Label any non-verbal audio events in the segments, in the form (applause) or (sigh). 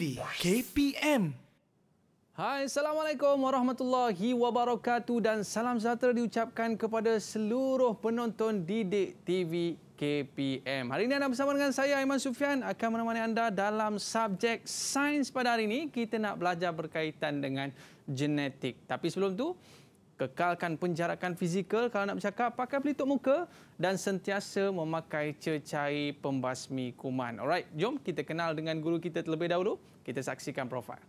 KPM. Hai, Assalamualaikum warahmatullahi wabarakatuh dan salam sejahtera diucapkan kepada seluruh penonton Didik TV KPM. Hari ini anda bersama dengan saya, Aiman Sufian akan menemani anda dalam subjek sains pada hari ini. Kita nak belajar berkaitan dengan genetik. Tapi sebelum tu kekalkan penjarakan fizikal kalau nak bercakap, pakai pelitup muka dan sentiasa memakai cecair pembasmi kuman. Alright, jom kita kenal dengan guru kita terlebih dahulu. Kita saksikan profil.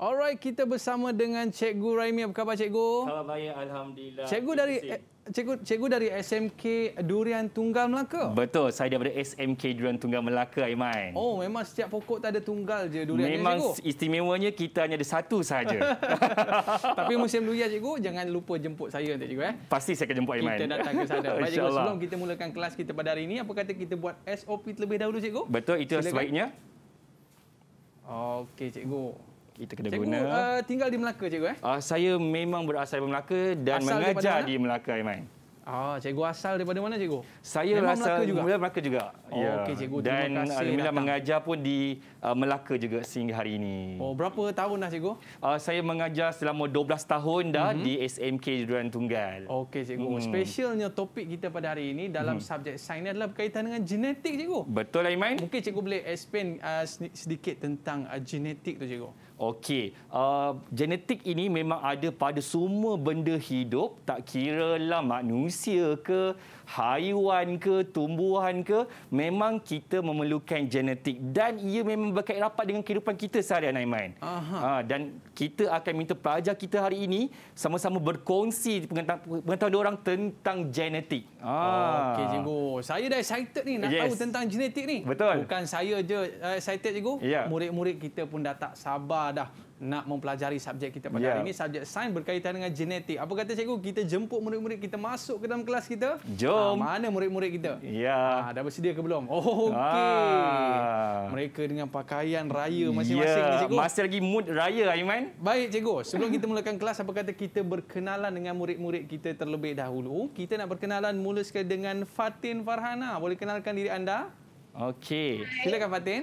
Alright, kita bersama dengan Cikgu Raimi. Apa khabar Cikgu? Khabar baik, Alhamdulillah. Cikgu dari eh, Cikgu, cikgu dari SMK Durian Tunggal Melaka? Betul, saya daripada SMK Durian Tunggal Melaka, Aiman. Oh, memang setiap pokok tak ada tunggal je durian Memang cikgu. istimewanya kita hanya ada satu saja. (laughs) Tapi musim durian, cikgu, jangan lupa jemput saya nanti, cikgu. Eh? Pasti saya akan jemput, Aiman. Kita datang ke sana. (laughs) Baik, cikgu, sebelum kita mulakan kelas kita pada hari ini, apa kata kita buat SOP terlebih dahulu, cikgu? Betul, itu Silakan. sebaiknya. Okey, cikgu kita kena cikgu, guna. Cikgu uh, tinggal di Melaka cikgu eh? Uh, saya memang berasal dari Melaka dan Asal mengajar di Melaka Aiman. Ah, cikgu asal daripada mana cikgu? Saya Memang asal Melaka juga. Melaka juga. Oh, ya. Okey cikgu, Dan terima kasih. alhamdulillah uh, mengajar pun di uh, Melaka juga sehingga hari ini. Oh, berapa tahun dah cikgu? Uh, saya mengajar selama 12 tahun dah mm-hmm. di SMK Jeruan Tunggal. Okey cikgu, mm. specialnya topik kita pada hari ini dalam mm. subjek sains adalah berkaitan dengan genetik cikgu. Betul Iman. Mungkin cikgu boleh explain uh, sedikit tentang uh, genetik tu cikgu. Okey, uh, genetik ini memang ada pada semua benda hidup, tak kira lah manusia manusia ke, haiwan ke, tumbuhan ke, memang kita memerlukan genetik. Dan ia memang berkait rapat dengan kehidupan kita seharian, Aiman. Ha, dan kita akan minta pelajar kita hari ini sama-sama berkongsi pengetahuan orang tentang genetik. Ha. Oh, Okey, cikgu. Saya dah excited ni nak yes. tahu tentang genetik ni. Betul. Bukan saya je excited, cikgu. Yeah. Murid-murid kita pun dah tak sabar dah nak mempelajari subjek kita pada yeah. hari ya. ini subjek sains berkaitan dengan genetik. Apa kata cikgu kita jemput murid-murid kita masuk ke dalam kelas kita? Jom. Ha, mana murid-murid kita? Ya. Yeah. Ha, dah bersedia ke belum? Oh, okey. Ah. Mereka dengan pakaian raya masing-masing yeah. cikgu. Masih lagi mood raya Aiman. Baik cikgu, sebelum kita mulakan kelas apa kata kita berkenalan dengan murid-murid kita terlebih dahulu? Kita nak berkenalan mula sekali dengan Fatin Farhana. Boleh kenalkan diri anda? Okey. Silakan Fatin.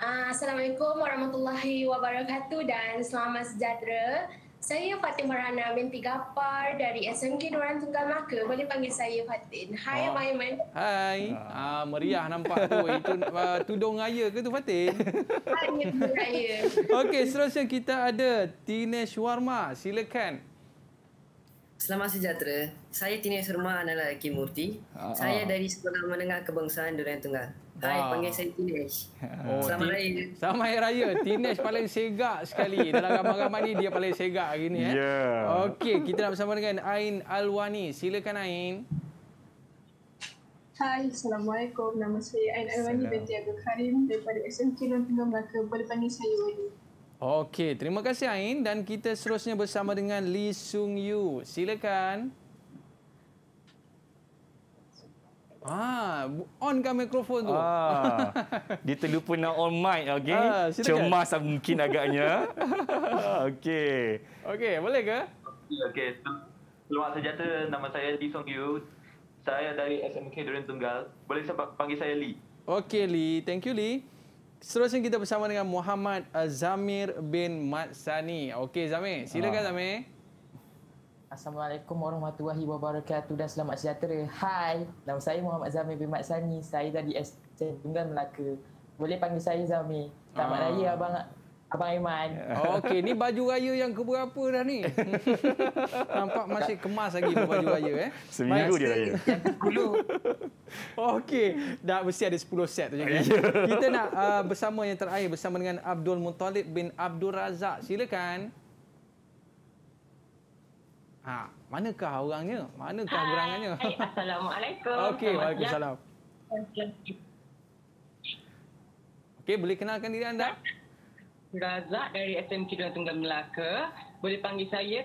Ah, Assalamualaikum warahmatullahi wabarakatuh dan selamat sejahtera. Saya Fatimah Rana binti Gapar dari SMK Doran Tunggal Maka. Boleh panggil saya Fatin. Hai, ah. Maiman. Hai. Ah. ah, meriah nampak tu. (laughs) Itu uh, tudung raya ke tu, Fatin? Hai, tudung raya. (laughs) Okey, seterusnya kita ada Tinesh Warma. Silakan. Selamat sejahtera. Saya Tini Surma Anala Laki Murti. Uh-huh. Ah, ah. Saya dari Sekolah Menengah Kebangsaan Durian Tunggal. Hai, wow. panggil saya Tinesh. (laughs) Oh, Selamat Raya. Selamat Hari Raya. Tinesh paling segak sekali. Dalam gambar-gambar ni, dia paling segak hari ni. Eh? Ya. Yeah. Okey, kita nak bersama dengan Ain Alwani. Silakan Ain. Hai, Assalamualaikum. Nama saya Ain Alwani binti Abdul Karim daripada SMK Durian Tunggal Melaka. Boleh panggil saya Wani. Okey, terima kasih Ain dan kita seterusnya bersama dengan Lee Sung Yu. Silakan. Ah, on kan mikrofon tu. Ah, dia terlupa nak on mic, okey. Ah, Cemas mungkin agaknya. (laughs) okey. Okey, boleh ke? Okey, selamat sejahtera. Nama saya Lee Sung Yu. Saya dari SMK Durian Tunggal. Boleh sebab panggil saya Lee. Okey, Lee. Thank you, Lee. Seterusnya kita bersama dengan Muhammad uh, Zamir bin Mat Sani. Okey Zamir, silakan uh. Zamir. Assalamualaikum warahmatullahi wabarakatuh dan selamat sejahtera. Hai, nama saya Muhammad Zamir bin Mat Sani. Saya dari SC Tunggal Melaka. Boleh panggil saya Zamir. Selamat uh. raya abang Abang Iman. Oh, Okey, ni baju raya yang keberapa dah ni? (laughs) Nampak masih kemas lagi baju raya. Eh? Seminggu dia raya. Yang (laughs) Okey, dah mesti ada 10 set. Tu, eh? ya. Kita nak uh, bersama yang terakhir bersama dengan Abdul Muntalib bin Abdul Razak. Silakan. Ha, manakah orangnya? Manakah Hai. orangnya? Assalamualaikum. (laughs) Okey, waalaikumsalam. Okey, boleh kenalkan diri anda? Hai. Razak dari SMK Dua Tunggal Melaka. Boleh panggil saya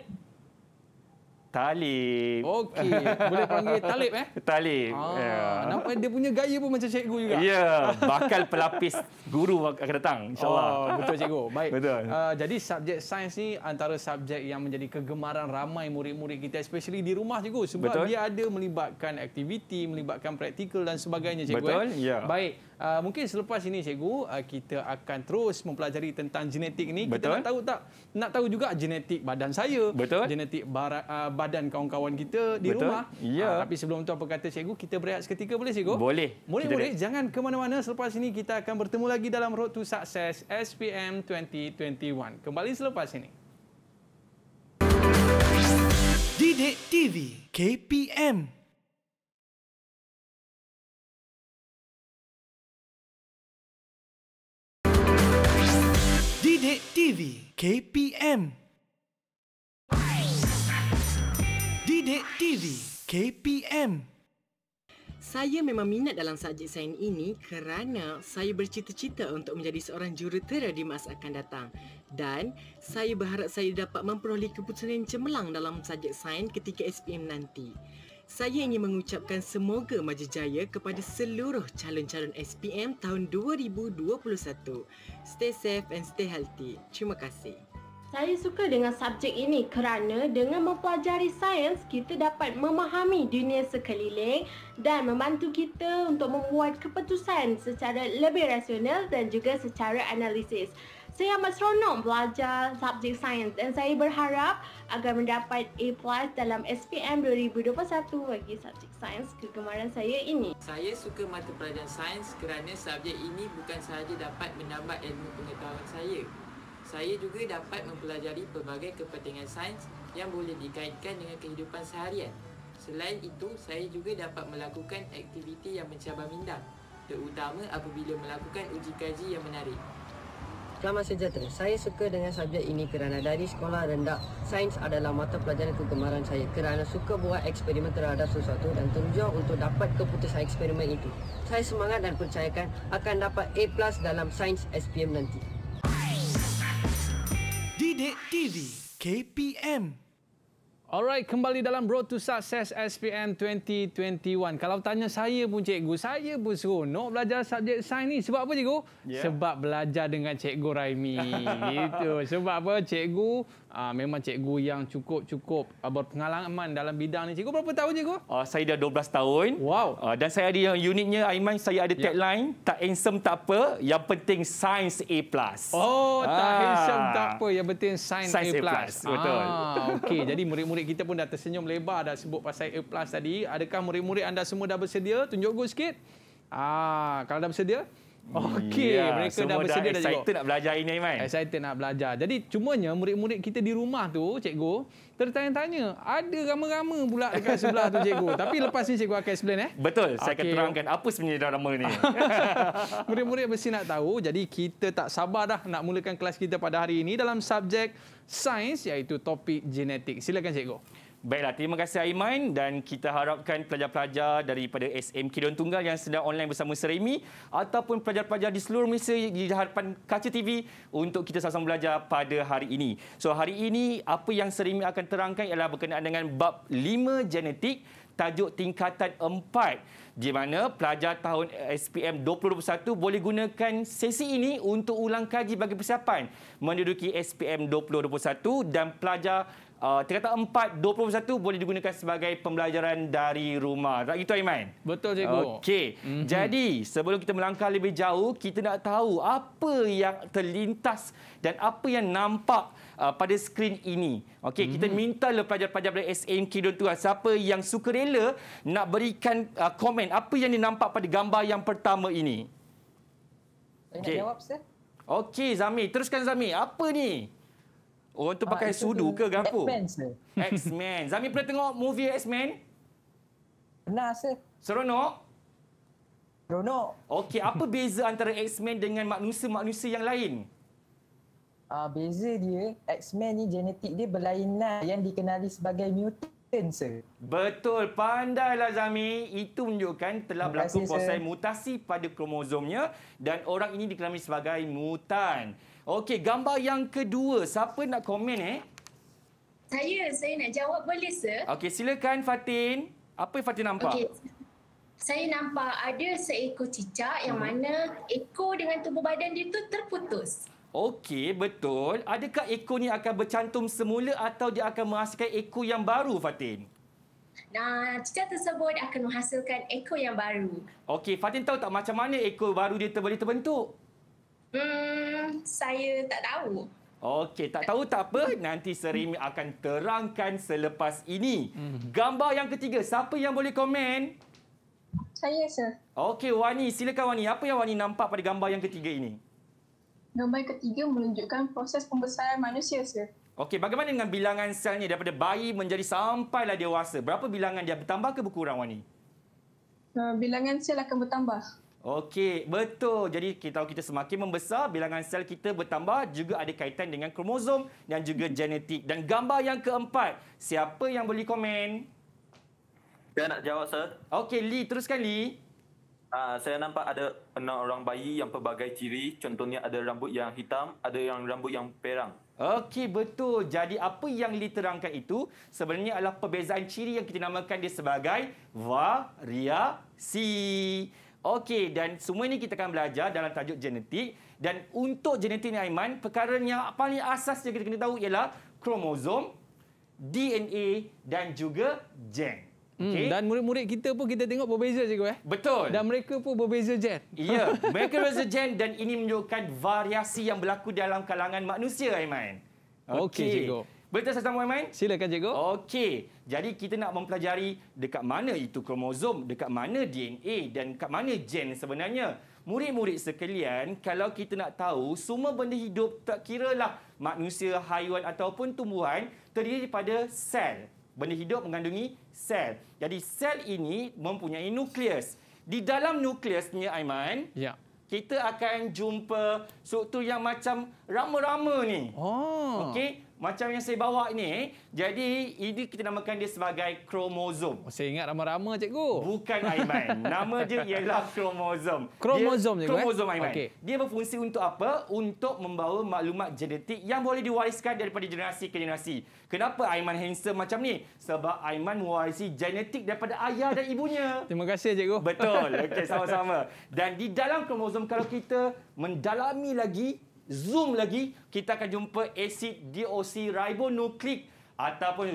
Talib. Okey, boleh panggil Talib eh? (laughs) Talib. Ah, yeah. Nampak dia punya gaya pun macam cikgu juga. Ya, yeah. bakal pelapis guru akan datang Insyaallah. Oh, betul cikgu. Baik. Betul. Uh, jadi subjek sains ni antara subjek yang menjadi kegemaran ramai murid-murid kita especially di rumah cikgu sebab betul. dia ada melibatkan aktiviti, melibatkan praktikal dan sebagainya cikgu. Eh. Betul. Eh? Ya. Yeah. Baik. Uh, mungkin selepas ini cikgu uh, kita akan terus mempelajari tentang genetik ni. Kita nak tahu tak? Nak tahu juga genetik badan saya, Betul. genetik bara, uh, badan kawan-kawan kita di Betul. rumah. Ya. Uh, tapi sebelum tu apa kata cikgu kita berehat seketika boleh cikgu? Boleh. Boleh boleh. Jangan ke mana-mana selepas ini kita akan bertemu lagi dalam Road to Success SPM 2021. Kembali selepas ini. Didik TV KPM Update TV KPM Didik TV KPM Saya memang minat dalam subjek sains ini kerana saya bercita-cita untuk menjadi seorang jurutera di masa akan datang dan saya berharap saya dapat memperoleh keputusan yang cemerlang dalam subjek sains ketika SPM nanti saya ingin mengucapkan semoga maju jaya kepada seluruh calon-calon SPM tahun 2021. Stay safe and stay healthy. Terima kasih. Saya suka dengan subjek ini kerana dengan mempelajari sains, kita dapat memahami dunia sekeliling dan membantu kita untuk membuat keputusan secara lebih rasional dan juga secara analisis. Saya amat seronok belajar subjek sains dan saya berharap agar mendapat A+ Plus dalam SPM 2021 bagi subjek sains kegemaran saya ini. Saya suka mata pelajaran sains kerana subjek ini bukan sahaja dapat menambah ilmu pengetahuan saya. Saya juga dapat mempelajari pelbagai kepentingan sains yang boleh dikaitkan dengan kehidupan seharian. Selain itu, saya juga dapat melakukan aktiviti yang mencabar minda, terutama apabila melakukan uji kaji yang menarik. Selamat sejahtera. Saya suka dengan subjek ini kerana dari sekolah rendah, sains adalah mata pelajaran kegemaran saya kerana suka buat eksperimen terhadap sesuatu dan tunjuk untuk dapat keputusan eksperimen itu. Saya semangat dan percayakan akan dapat A+ plus dalam sains SPM nanti. Didik TV KPM Alright, kembali dalam Road to Success SPM 2021. Kalau tanya saya pun cikgu, saya pun seronok belajar subjek sains ni. Sebab apa cikgu? Yeah. Sebab belajar dengan cikgu Raimi. (laughs) gitu. Sebab apa cikgu? Uh, memang cikgu yang cukup-cukup uh, berpengalaman dalam bidang ni. Cikgu berapa tahun cikgu? Uh, saya dah 12 tahun. Wow. Uh, dan saya ada yang uniknya, Aiman, saya ada yeah. tagline. Tak handsome tak apa, yang penting sains A+. Oh, ah. tak handsome tak apa, yang penting sains A+. A+. Betul. Ah, okay. Jadi murid-murid kita pun dah tersenyum lebar dah sebut pasal A+ plus tadi. Adakah murid-murid anda semua dah bersedia? Tunjuk go sikit. Ah, kalau dah bersedia, Okey, ya, mereka dah bersedia dah saya Excited nak belajar ini, Aiman. Excited nak belajar. Jadi, cumanya murid-murid kita di rumah tu, cikgu, tertanya-tanya, ada rama-rama pula dekat sebelah tu, cikgu. (laughs) Tapi lepas ni, cikgu akan explain. Eh? Betul, saya akan terangkan apa sebenarnya rama ni. (laughs) (laughs) murid-murid mesti nak tahu, jadi kita tak sabar dah nak mulakan kelas kita pada hari ini dalam subjek sains iaitu topik genetik. Silakan, cikgu. Baiklah, terima kasih Aiman dan kita harapkan pelajar-pelajar daripada SM Kidon Tunggal yang sedang online bersama Seremi ataupun pelajar-pelajar di seluruh Malaysia di hadapan kaca TV untuk kita sama-sama belajar pada hari ini. So hari ini apa yang Seremi akan terangkan ialah berkenaan dengan bab 5 genetik tajuk tingkatan 4 di mana pelajar tahun SPM 2021 boleh gunakan sesi ini untuk ulang kaji bagi persiapan menduduki SPM 2021 dan pelajar Eh, Terkata empat dua 4, 21 boleh digunakan sebagai pembelajaran dari rumah. Tak gitu, Aiman? Betul, Cikgu. Okey. Mm-hmm. Jadi, sebelum kita melangkah lebih jauh, kita nak tahu apa yang terlintas dan apa yang nampak uh, pada skrin ini. Okey, mm-hmm. kita mhm. minta le lah pelajar-pelajar dari SMK Don Tuan, siapa yang suka rela nak berikan uh, komen apa yang dia nampak pada gambar yang pertama ini. Saya okay. nak jawab, Sir. Okey, Zami. Teruskan, Zami. Apa ni? Orang tu ah, pakai ah, sudu ke gapo? X-Men. (laughs) Zami pernah tengok movie X-Men? Pernah saya. Seronok? Seronok. Okey, apa beza antara X-Men dengan manusia-manusia yang lain? Ah, beza dia, X-Men ni genetik dia berlainan yang dikenali sebagai mutant, sir. Betul. Pandailah, Zami. Itu menunjukkan telah Terima berlaku proses mutasi pada kromosomnya dan orang ini dikenali sebagai mutant. Okey, gambar yang kedua. Siapa nak komen eh? Saya, saya nak jawab boleh, Sir? Okey, silakan Fatin. Apa yang Fatin nampak? Okay. Saya nampak ada seekor cicak yang hmm. mana ekor dengan tubuh badan dia tu terputus. Okey, betul. Adakah ekor ni akan bercantum semula atau dia akan menghasilkan ekor yang baru, Fatin? Nah, cicak tersebut akan menghasilkan ekor yang baru. Okey, Fatin tahu tak macam mana ekor baru dia boleh terbentuk? Hmm, saya tak tahu. Okey, tak tahu tak apa. Nanti Serimi akan terangkan selepas ini. Hmm. Gambar yang ketiga, siapa yang boleh komen? Saya, Sir. Okey, Wani. Silakan, Wani. Apa yang Wani nampak pada gambar yang ketiga ini? Gambar yang ketiga menunjukkan proses pembesaran manusia, Sir. Okey, bagaimana dengan bilangan selnya daripada bayi menjadi sampailah dewasa? Berapa bilangan dia? Bertambah ke berkurang, Wani? Uh, bilangan sel akan bertambah. Okey, betul. Jadi kita kita semakin membesar, bilangan sel kita bertambah juga ada kaitan dengan kromosom dan juga (laughs) genetik. Dan gambar yang keempat, siapa yang boleh komen? Saya nak jawab, Sir. Okey, Lee. Teruskan, Lee. Uh, saya nampak ada enam orang bayi yang pelbagai ciri. Contohnya ada rambut yang hitam, ada yang rambut yang perang. Okey, betul. Jadi apa yang Lee terangkan itu sebenarnya adalah perbezaan ciri yang kita namakan dia sebagai Variasi. Okey, dan semua ini kita akan belajar dalam tajuk genetik. Dan untuk genetik ni Aiman, perkara yang paling asas yang kita kena tahu ialah kromosom, DNA dan juga gen. Okay. Hmm, dan murid-murid kita pun kita tengok berbeza cikgu eh. Betul. Dan mereka pun berbeza gen. Ya, yeah, (laughs) mereka berbeza gen dan ini menunjukkan variasi yang berlaku dalam kalangan manusia Aiman. Okey, okay, cikgu. Boleh saya Aiman? Silakan cikgu. Okey. Jadi kita nak mempelajari dekat mana itu kromosom, dekat mana DNA dan dekat mana gen sebenarnya. Murid-murid sekalian, kalau kita nak tahu semua benda hidup tak kira kiralah manusia, haiwan ataupun tumbuhan terdiri daripada sel. Benda hidup mengandungi sel. Jadi sel ini mempunyai nukleus. Di dalam nukleusnya Aiman, ya. kita akan jumpa struktur yang macam rama-rama ni. Oh. Okey, macam yang saya bawa ini, jadi ini kita namakan dia sebagai kromosom. Oh, saya ingat rama-rama cikgu. Bukan Aiman. (laughs) Nama dia ialah kromosom. Kromosom cikgu. Eh? Kromosom Aiman. Okay. Dia berfungsi untuk apa? Untuk membawa maklumat genetik yang boleh diwariskan daripada generasi ke generasi. Kenapa Aiman handsome macam ni? Sebab Aiman mewarisi genetik daripada ayah dan ibunya. Terima kasih cikgu. Betul. Okey, (laughs) sama-sama. Dan di dalam kromosom kalau kita mendalami lagi, zoom lagi kita akan jumpa asid DOC ribonukleik ataupun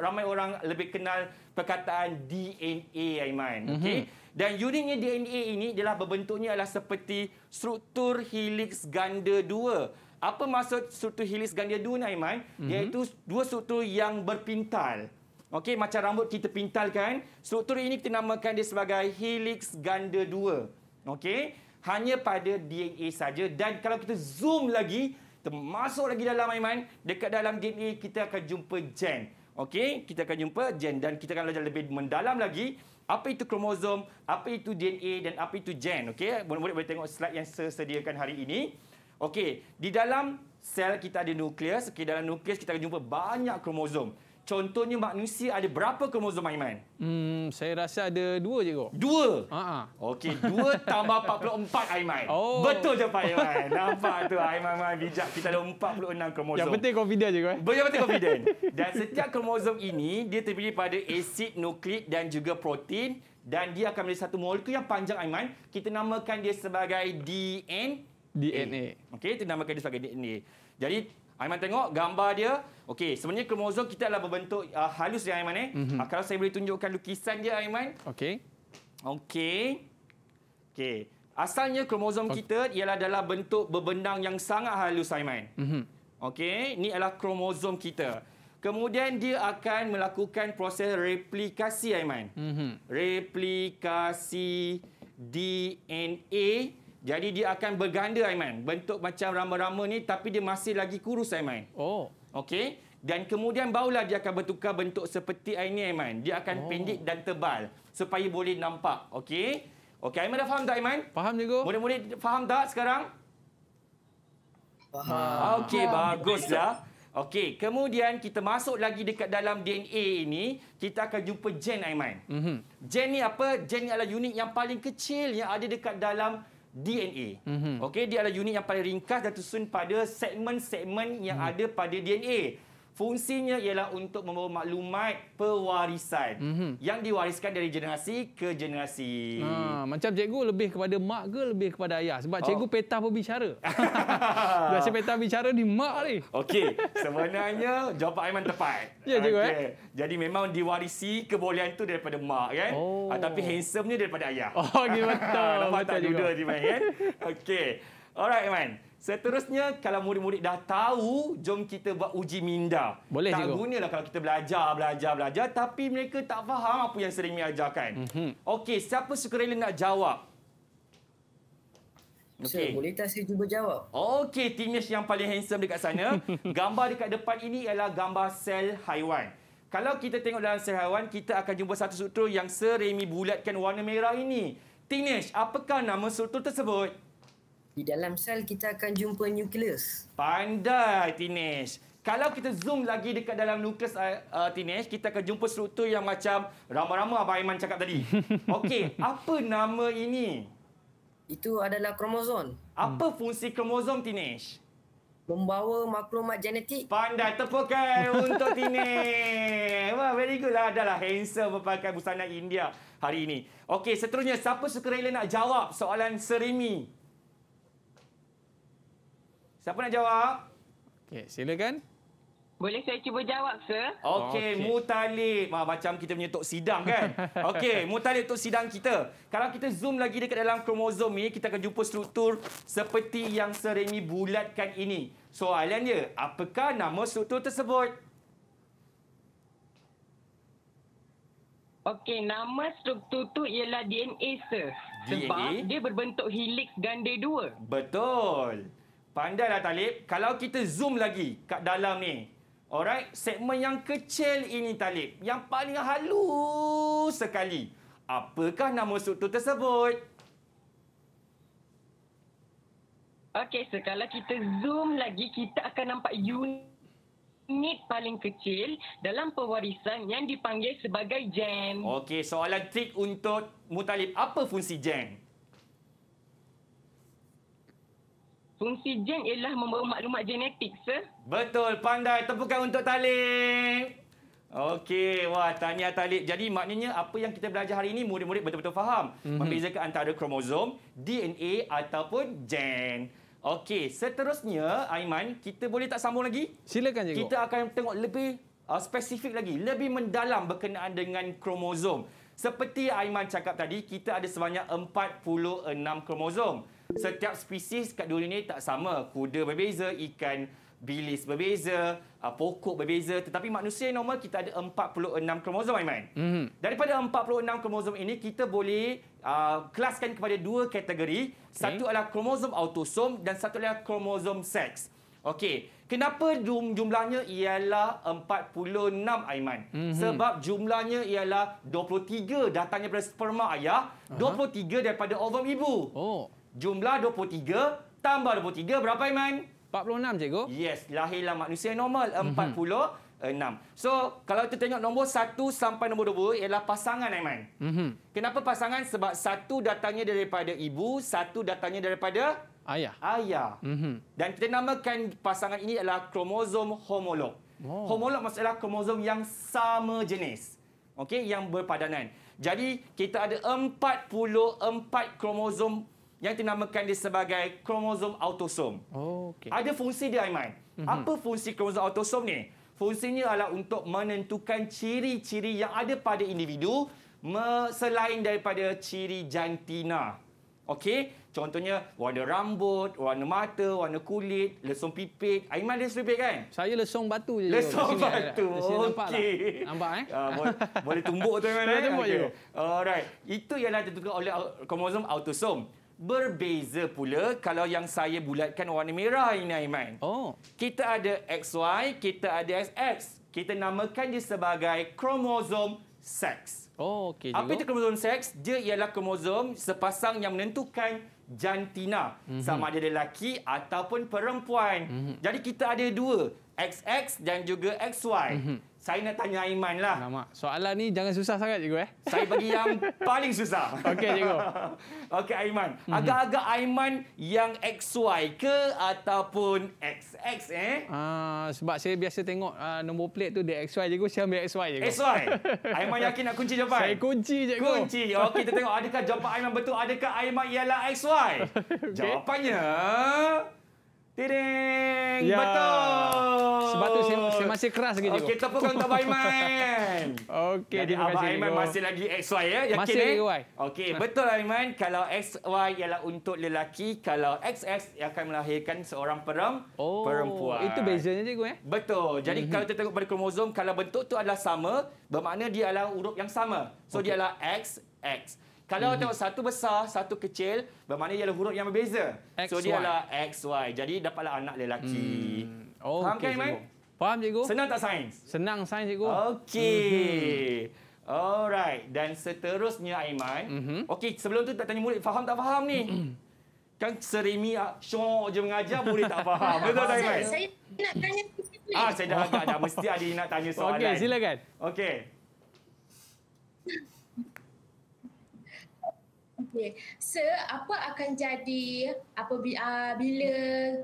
ramai orang lebih kenal perkataan DNA Aiman mm-hmm. okey dan uniknya DNA ini adalah berbentuknya adalah seperti struktur helix ganda dua apa maksud struktur helix ganda dua ni Aiman mm-hmm. iaitu dua struktur yang berpintal okey macam rambut kita pintal kan struktur ini kita namakan dia sebagai helix ganda dua okey hanya pada DNA saja dan kalau kita zoom lagi termasuk lagi dalam main-main dekat dalam DNA kita akan jumpa gen okey kita akan jumpa gen dan kita akan belajar lebih mendalam lagi apa itu kromosom apa itu DNA dan apa itu gen okey boleh-boleh boleh tengok slide yang saya sediakan hari ini okey di dalam sel kita ada nukleus okey dalam nukleus kita akan jumpa banyak kromosom Contohnya manusia ada berapa kromosom Aiman? Hmm, saya rasa ada dua je kok. Dua? Ha Okey, dua (laughs) tambah 44 Aiman. Oh. Betul je Pak Aiman. Nampak tu Aiman Aiman bijak. Kita ada 46 kromosom. Yang penting confident je kok. Eh? Yang penting confident. (laughs) Dan setiap kromosom ini, dia terdiri pada asid, nukleik dan juga protein. Dan dia akan menjadi satu molekul yang panjang Aiman. Kita namakan dia sebagai DNA. DNA. Okey, kita namakan dia sebagai DNA. Jadi Aiman tengok gambar dia. Okey, sebenarnya kromosom kita adalah berbentuk uh, halus ya Aiman eh. Mm-hmm. Uh, kalau saya boleh tunjukkan lukisan dia Aiman. Okey. Okey. Okey. Asalnya kromosom okay. kita ialah dalam bentuk berbendang yang sangat halus Aiman. Mm-hmm. Okey, ini adalah kromosom kita. Kemudian dia akan melakukan proses replikasi Aiman. Mm-hmm. Replikasi DNA. Jadi dia akan berganda Aiman. Bentuk macam rama-rama ni tapi dia masih lagi kurus Aiman. Oh. Okey. Dan kemudian baulah dia akan bertukar bentuk seperti ini, Aiman. Dia akan oh. pendek dan tebal supaya boleh nampak. Okey. Okey Aiman dah faham tak Aiman? Faham juga. Murid-murid faham tak sekarang? Faham. Ah, okey baguslah. Okey, kemudian kita masuk lagi dekat dalam DNA ini, kita akan jumpa gen Aiman. Mm -hmm. Gen ni apa? Gen ni adalah unit yang paling kecil yang ada dekat dalam DNA. Mm -hmm. Okey, dia adalah unit yang paling ringkas dan tersusun pada segmen-segmen yang mm. ada pada DNA. Fungsinya ialah untuk membawa maklumat pewarisan mm-hmm. yang diwariskan dari generasi ke generasi. Ha, macam cikgu lebih kepada mak ke lebih kepada ayah? Sebab oh. cikgu peta berbicara. (laughs) Biasa peta bicara di mak ni. Okey, sebenarnya jawapan Aiman tepat. Ya, yeah, cikgu. Okay. Eh? Jadi memang diwarisi kebolehan itu daripada mak. kan? Oh. Ha, tapi handsome-nya daripada ayah. Oh, okay, betul. (laughs) Nampak betul tak juga. duda ni, kan? Okey. Alright, Aiman. Seterusnya, kalau murid-murid dah tahu, jom kita buat uji minda. Boleh, tak cikgu. gunalah kalau kita belajar, belajar, belajar. Tapi mereka tak faham apa yang sering diajarkan. Mm -hmm. Okey, siapa sukarela nak jawab? Okay. Saya boleh tak saya cuba jawab? Okey, Tinas yang paling handsome dekat sana. (laughs) gambar dekat depan ini ialah gambar sel haiwan. Kalau kita tengok dalam sel haiwan, kita akan jumpa satu struktur yang seremi bulatkan warna merah ini. Tinas, apakah nama struktur tersebut? Di dalam sel kita akan jumpa nukleus. Pandai Tinesh. Kalau kita zoom lagi dekat dalam nukleus uh, eh, eh, Tinesh, kita akan jumpa struktur yang macam rama-rama Abang Aiman cakap tadi. (laughs) Okey, apa nama ini? Itu adalah kromosom. Apa hmm. fungsi kromosom Tinesh? Membawa maklumat genetik. Pandai tepukan untuk Tinesh. Wah, very good lah. Adalah handsome berpakaian busana India hari ini. Okey, seterusnya siapa suka rela nak jawab soalan Serimi. Siapa nak jawab? Okey, silakan. Boleh saya cuba jawab, Sir? Okey, okay. Mutalib. Ha, macam kita punya Tok Sidang, kan? (laughs) Okey, Mutalib Tok Sidang kita. Kalau kita zoom lagi dekat dalam kromosom ini, kita akan jumpa struktur seperti yang Sir Remy bulatkan ini. Soalannya, apakah nama struktur tersebut? Okey, nama struktur tu ialah DNA, Sir. DNA? dia berbentuk helix ganda dua. Betul lah Talib. Kalau kita zoom lagi kat dalam ni. Alright. Segmen yang kecil ini Talib. Yang paling halus sekali. Apakah nama suktu tersebut? Okey, so kalau kita zoom lagi, kita akan nampak unit paling kecil dalam pewarisan yang dipanggil sebagai gem. Okey, soalan trik untuk Mutalib. Apa fungsi gem? Fungsi gen ialah memberi maklumat genetik, sir. Betul. Pandai. Tepukan untuk Talib. Okey. Wah, Tanya Talib. Jadi maknanya apa yang kita belajar hari ini, murid-murid betul-betul faham. Mm-hmm. Membezakan antara kromosom, DNA ataupun gen. Okey. Seterusnya, Aiman, kita boleh tak sambung lagi? Silakan, Cikgu. Kita akan tengok lebih uh, spesifik lagi, lebih mendalam berkenaan dengan kromosom. Seperti Aiman cakap tadi, kita ada sebanyak 46 kromosom. Setiap spesies kat dunia ni tak sama. Kuda berbeza, ikan bilis berbeza, uh, pokok berbeza. Tetapi manusia normal kita ada 46 kromosom, Aiman. Mm-hmm. Daripada 46 kromosom ini, kita boleh uh, kelaskan kepada dua kategori. Okay. Satu adalah kromosom autosom dan satu adalah kromosom seks. Okey, kenapa jumlahnya ialah 46 Aiman? Mm-hmm. Sebab jumlahnya ialah 23 datangnya daripada sperma ayah, uh-huh. 23 daripada ovum ibu. Oh jumlah 23 tambah 23 berapa Iman? 46 cikgu. Yes, lahirlah manusia normal 46. Mm-hmm. So, kalau kita tengok nombor 1 sampai nombor 2 ialah pasangan Iman. Mm-hmm. Kenapa pasangan? Sebab satu datangnya daripada ibu, satu datangnya daripada ayah. Ayah. Mm-hmm. Dan kita namakan pasangan ini adalah kromosom homolog. Oh. Homolog maksudnya kromosom yang sama jenis. Okey, yang berpadanan. Jadi, kita ada 44 kromosom yang dinamakan dia sebagai kromosom autosom. Oh, okay. Ada fungsi dia, Aiman. Mm-hmm. Apa fungsi kromosom autosom ni? Fungsinya adalah untuk menentukan ciri-ciri yang ada pada individu selain daripada ciri jantina. Okey, contohnya warna rambut, warna mata, warna kulit, lesung pipit. Aiman ada lesung pipit kan? Saya lesung batu je. Lesung je. batu. Okey. Nampak eh? Uh, boleh, boleh tumbuk tu Aiman. (laughs) Boleh eh? tumbuk okay. je. Alright. Itu yang ialah ditentukan oleh kromosom autosom. Berbeza pula kalau yang saya bulatkan warna merah ini Aiman. Oh. Kita ada XY, kita ada XX. Kita namakan dia sebagai kromosom seks. Oh, okay. Apa itu kromosom seks? Dia ialah kromosom sepasang yang menentukan jantina. Mm -hmm. Sama ada lelaki ataupun perempuan. Mm -hmm. Jadi kita ada dua, XX dan juga XY. Mm -hmm saya nak tanya Aiman lah. Nama. soalan ni jangan susah sangat cikgu eh. Saya bagi yang paling susah. Okey cikgu. (laughs) Okey Aiman. Mhm. Agak-agak Aiman yang XY ke ataupun XX eh? Ah, sebab saya biasa tengok uh, nombor plate tu dia XY cikgu, saya ambil XY cikgu. XY? Aiman yakin nak kunci jawapan? Saya kunci cikgu. Kunci. Okey, oh, kita tengok adakah jawapan Aiman betul. Adakah Aiman ialah XY? (laughs) okay. Jawapannya... Tiring! Yeah. Betul! Sebab tu saya, saya masih keras lagi cikgu. Okey, tepukkan untuk Abang (laughs) Aiman. Okey, terima kasih. Abang Aiman masih lagi XY ya? Yakin, masih lagi eh? Y. Okey, betul Aiman. Kalau XY ialah untuk lelaki, kalau XX akan melahirkan seorang oh, perempuan. oh, Itu bezanya cikgu ya? Betul. Jadi mm -hmm. kalau kita tengok pada kromosom, kalau bentuk tu adalah sama, bermakna dia adalah urut yang sama. So, okay. dia adalah XX. Kalau mm -hmm. tengok satu besar, satu kecil, bermakna ialah huruf yang berbeza. X, so, dia adalah Y. Jadi, dapatlah anak lelaki. Mm. Oh, Faham, okay, kan, cikgu. Faham, cikgu. Senang tak sains? Senang sains, cikgu. Okey. Mm -hmm. Alright, dan seterusnya Aiman. Mm -hmm. Okey, sebelum tu tak tanya murid faham tak faham ni? Mm (clears throat) -hmm. Kan serimi ah, syok je mengajar murid tak faham. (laughs) Betul tak Aiman? Saya, saya nak tanya sikit. Ah, saya dah agak dah mesti ada nak tanya (laughs) soalan. Okey, silakan. Okey. Okay. So apa akan jadi apa uh, bila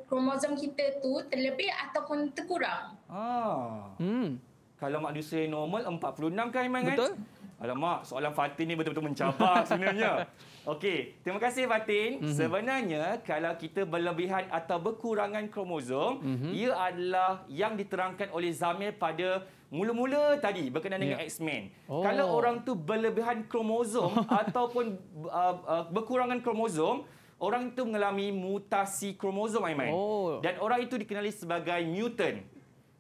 kromosom kita tu terlebih ataupun terkurang? Ah. Hmm. Kalau manusia normal 46 kan memang kan? Betul. Alamak, soalan Fatin ni betul-betul mencabar (laughs) sebenarnya. Okey, terima kasih Fatin. Mm-hmm. Sebenarnya kalau kita berlebihan atau berkurangan kromosom, mm-hmm. ia adalah yang diterangkan oleh Zamir pada Mula-mula tadi berkenaan dengan yeah. X-Men. Oh. Kalau orang tu berlebihan kromosom (laughs) ataupun uh, uh, berkurangan kromosom, orang itu mengalami mutasi kromosom, Aiman. Oh. Dan orang itu dikenali sebagai mutant.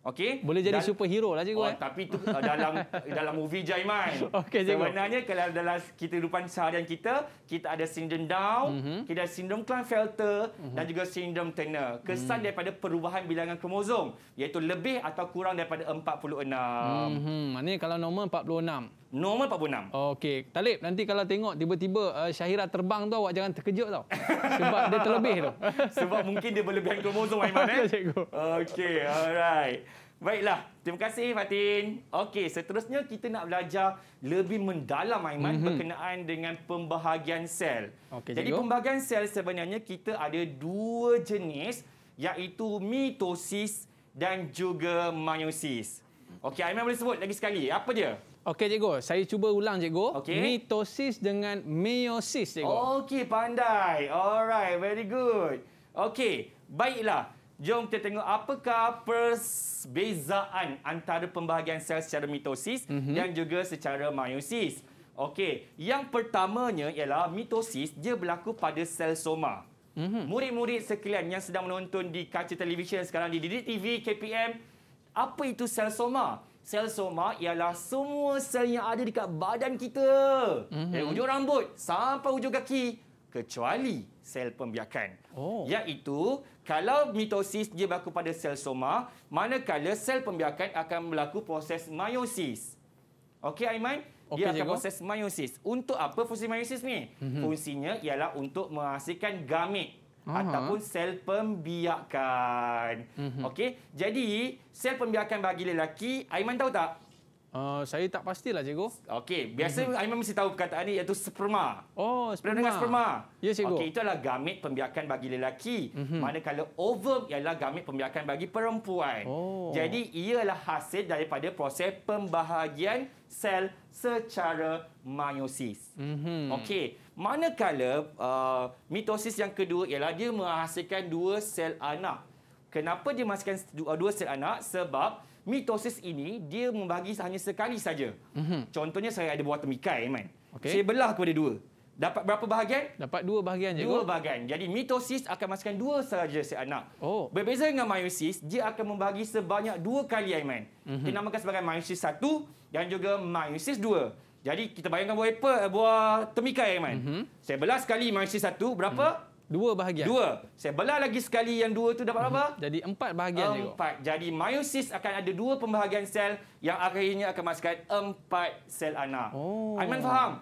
Okey. Boleh jadi Dan, superhero lah cikgu. Oh, eh. Tapi tu eh, dalam (laughs) dalam movie Jaiman. Okey cikgu. Sebenarnya kalau dalam kehidupan seharian kita, kita ada sindrom Down, mm -hmm. kita ada sindrom Klinefelter mm -hmm. dan juga sindrom Turner. Kesan mm -hmm. daripada perubahan bilangan kromosom iaitu lebih atau kurang daripada 46. Mm -hmm. Maknanya kalau normal 46 normal 46. Okey, Talib nanti kalau tengok tiba-tiba uh, Syahira terbang tu awak jangan terkejut tau. Sebab dia terlebih tu. (laughs) Sebab mungkin dia berlebihan kromosom Aiman eh. Cikgu. Okey, alright. Baiklah, terima kasih Fatin. Okey, seterusnya kita nak belajar lebih mendalam Aiman mm-hmm. berkenaan dengan pembahagian sel. Okay, Jadi cikgu. pembahagian sel sebenarnya kita ada dua jenis iaitu mitosis dan juga meiosis. Okey, Aiman boleh sebut lagi sekali. Apa dia? Okey cikgu, saya cuba ulang cikgu. Okay. Mitosis dengan meiosis cikgu. Okey, pandai. Alright, very good. Okey, baiklah. Jom kita tengok apakah perbezaan antara pembahagian sel secara mitosis mm -hmm. dan juga secara meiosis. Okey, yang pertamanya ialah mitosis dia berlaku pada sel soma. Mhm. Murid-murid mm -hmm. sekalian yang sedang menonton di kaca televisyen sekarang di Didik KPM, apa itu sel soma? sel soma ialah semua sel yang ada dekat badan kita. Mm-hmm. Dari hujung rambut sampai hujung kaki kecuali sel pembiakan. Oh. Iaitu kalau mitosis dia berlaku pada sel soma, manakala sel pembiakan akan berlaku proses meiosis. Okey Aiman, dia okay, akan jago. proses meiosis. Untuk apa fungsi meiosis ni? Mm-hmm. Fungsinya ialah untuk menghasilkan gamet Aha. ataupun sel pembiakan. Mm-hmm. Okey, jadi sel pembiakan bagi lelaki, Aiman tahu tak? Uh, saya tak pastilah cikgu. Okey, biasa mm-hmm. Aiman mesti tahu perkataan ini iaitu sperma. Oh, sperma. Pernah dengar sperma? Ya cikgu. Okey, itu adalah gamet pembiakan bagi lelaki. Mm-hmm. Manakala ovum ialah gamet pembiakan bagi perempuan. Oh. Jadi ialah hasil daripada proses pembahagian sel secara meiosis. Mm-hmm. Okey. Manakala uh, mitosis yang kedua ialah dia menghasilkan dua sel anak. Kenapa dia menghasilkan uh, dua sel anak? Sebab mitosis ini dia membagi hanya sekali saja. Mm-hmm. Contohnya saya ada buah temikai, Man. Okay. Saya belah kepada dua. Dapat berapa bahagian? Dapat dua bahagian Dua je bahagian. Jadi mitosis akan masukkan dua sahaja sel anak. Oh. Berbeza dengan meiosis, dia akan membagi sebanyak dua kali, Man. Mm-hmm. Dinamakan sebagai meiosis satu dan juga meiosis dua. Jadi kita bayangkan buah apa eh, buah temikai Aiman. Mm -hmm. Saya belah sekali mangsi satu berapa? Mm. Dua bahagian. Dua. Saya belah lagi sekali yang dua itu dapat berapa? Mhm. Jadi empat bahagian empat. juga. Jadi meiosis akan ada dua pembahagian sel yang akhirnya akan masukkan empat sel anak. Oh. Aiman faham?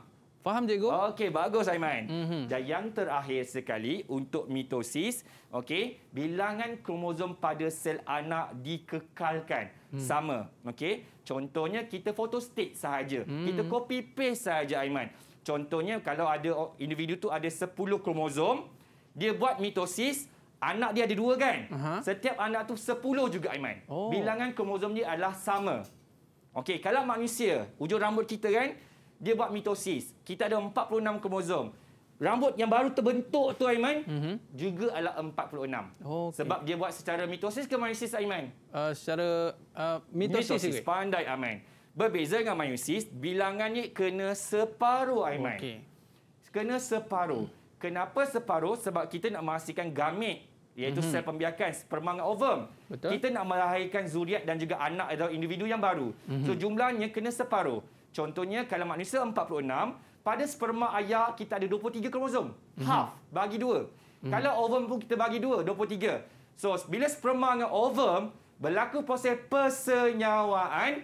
Faham, Cikgu. Okey, bagus Aiman. Mm -hmm. Dan yang terakhir sekali untuk mitosis, okay. bilangan kromosom pada sel anak dikekalkan. Mm. Sama. okay. Contohnya kita foto state sahaja. Hmm. Kita copy paste sahaja Aiman. Contohnya kalau ada individu tu ada 10 kromosom, dia buat mitosis, anak dia ada dua kan? Uh -huh. Setiap anak tu 10 juga Aiman. Oh. Bilangan kromosom dia adalah sama. Okey, kalau manusia, ujung rambut kita kan, dia buat mitosis. Kita ada 46 kromosom. Rambut yang baru terbentuk tu Aiman mm-hmm. juga adalah 46. Oh, okay. Sebab dia buat secara mitosis ke meiosis Aiman? Uh, secara uh, mitosis. Mitosis pandai Aiman. Berbeza dengan meiosis, bilangannya kena separuh Aiman. Okey. Kena separuh. Kenapa separuh? Sebab kita nak memastikan gamet iaitu mm-hmm. sel pembiakan sperma dan ovum. Betul. Kita nak melahirkan zuriat dan juga anak atau individu yang baru. Mm-hmm. So mhm. jumlahnya kena separuh. Contohnya kalau manusia 46 pada sperma ayah kita ada 23 kromosom. Mhm. Half mm-hmm. bagi dua. Mm-hmm. Kalau ovum pun kita bagi 2, 23. So bila sperma dengan ovum berlaku proses persenyawaan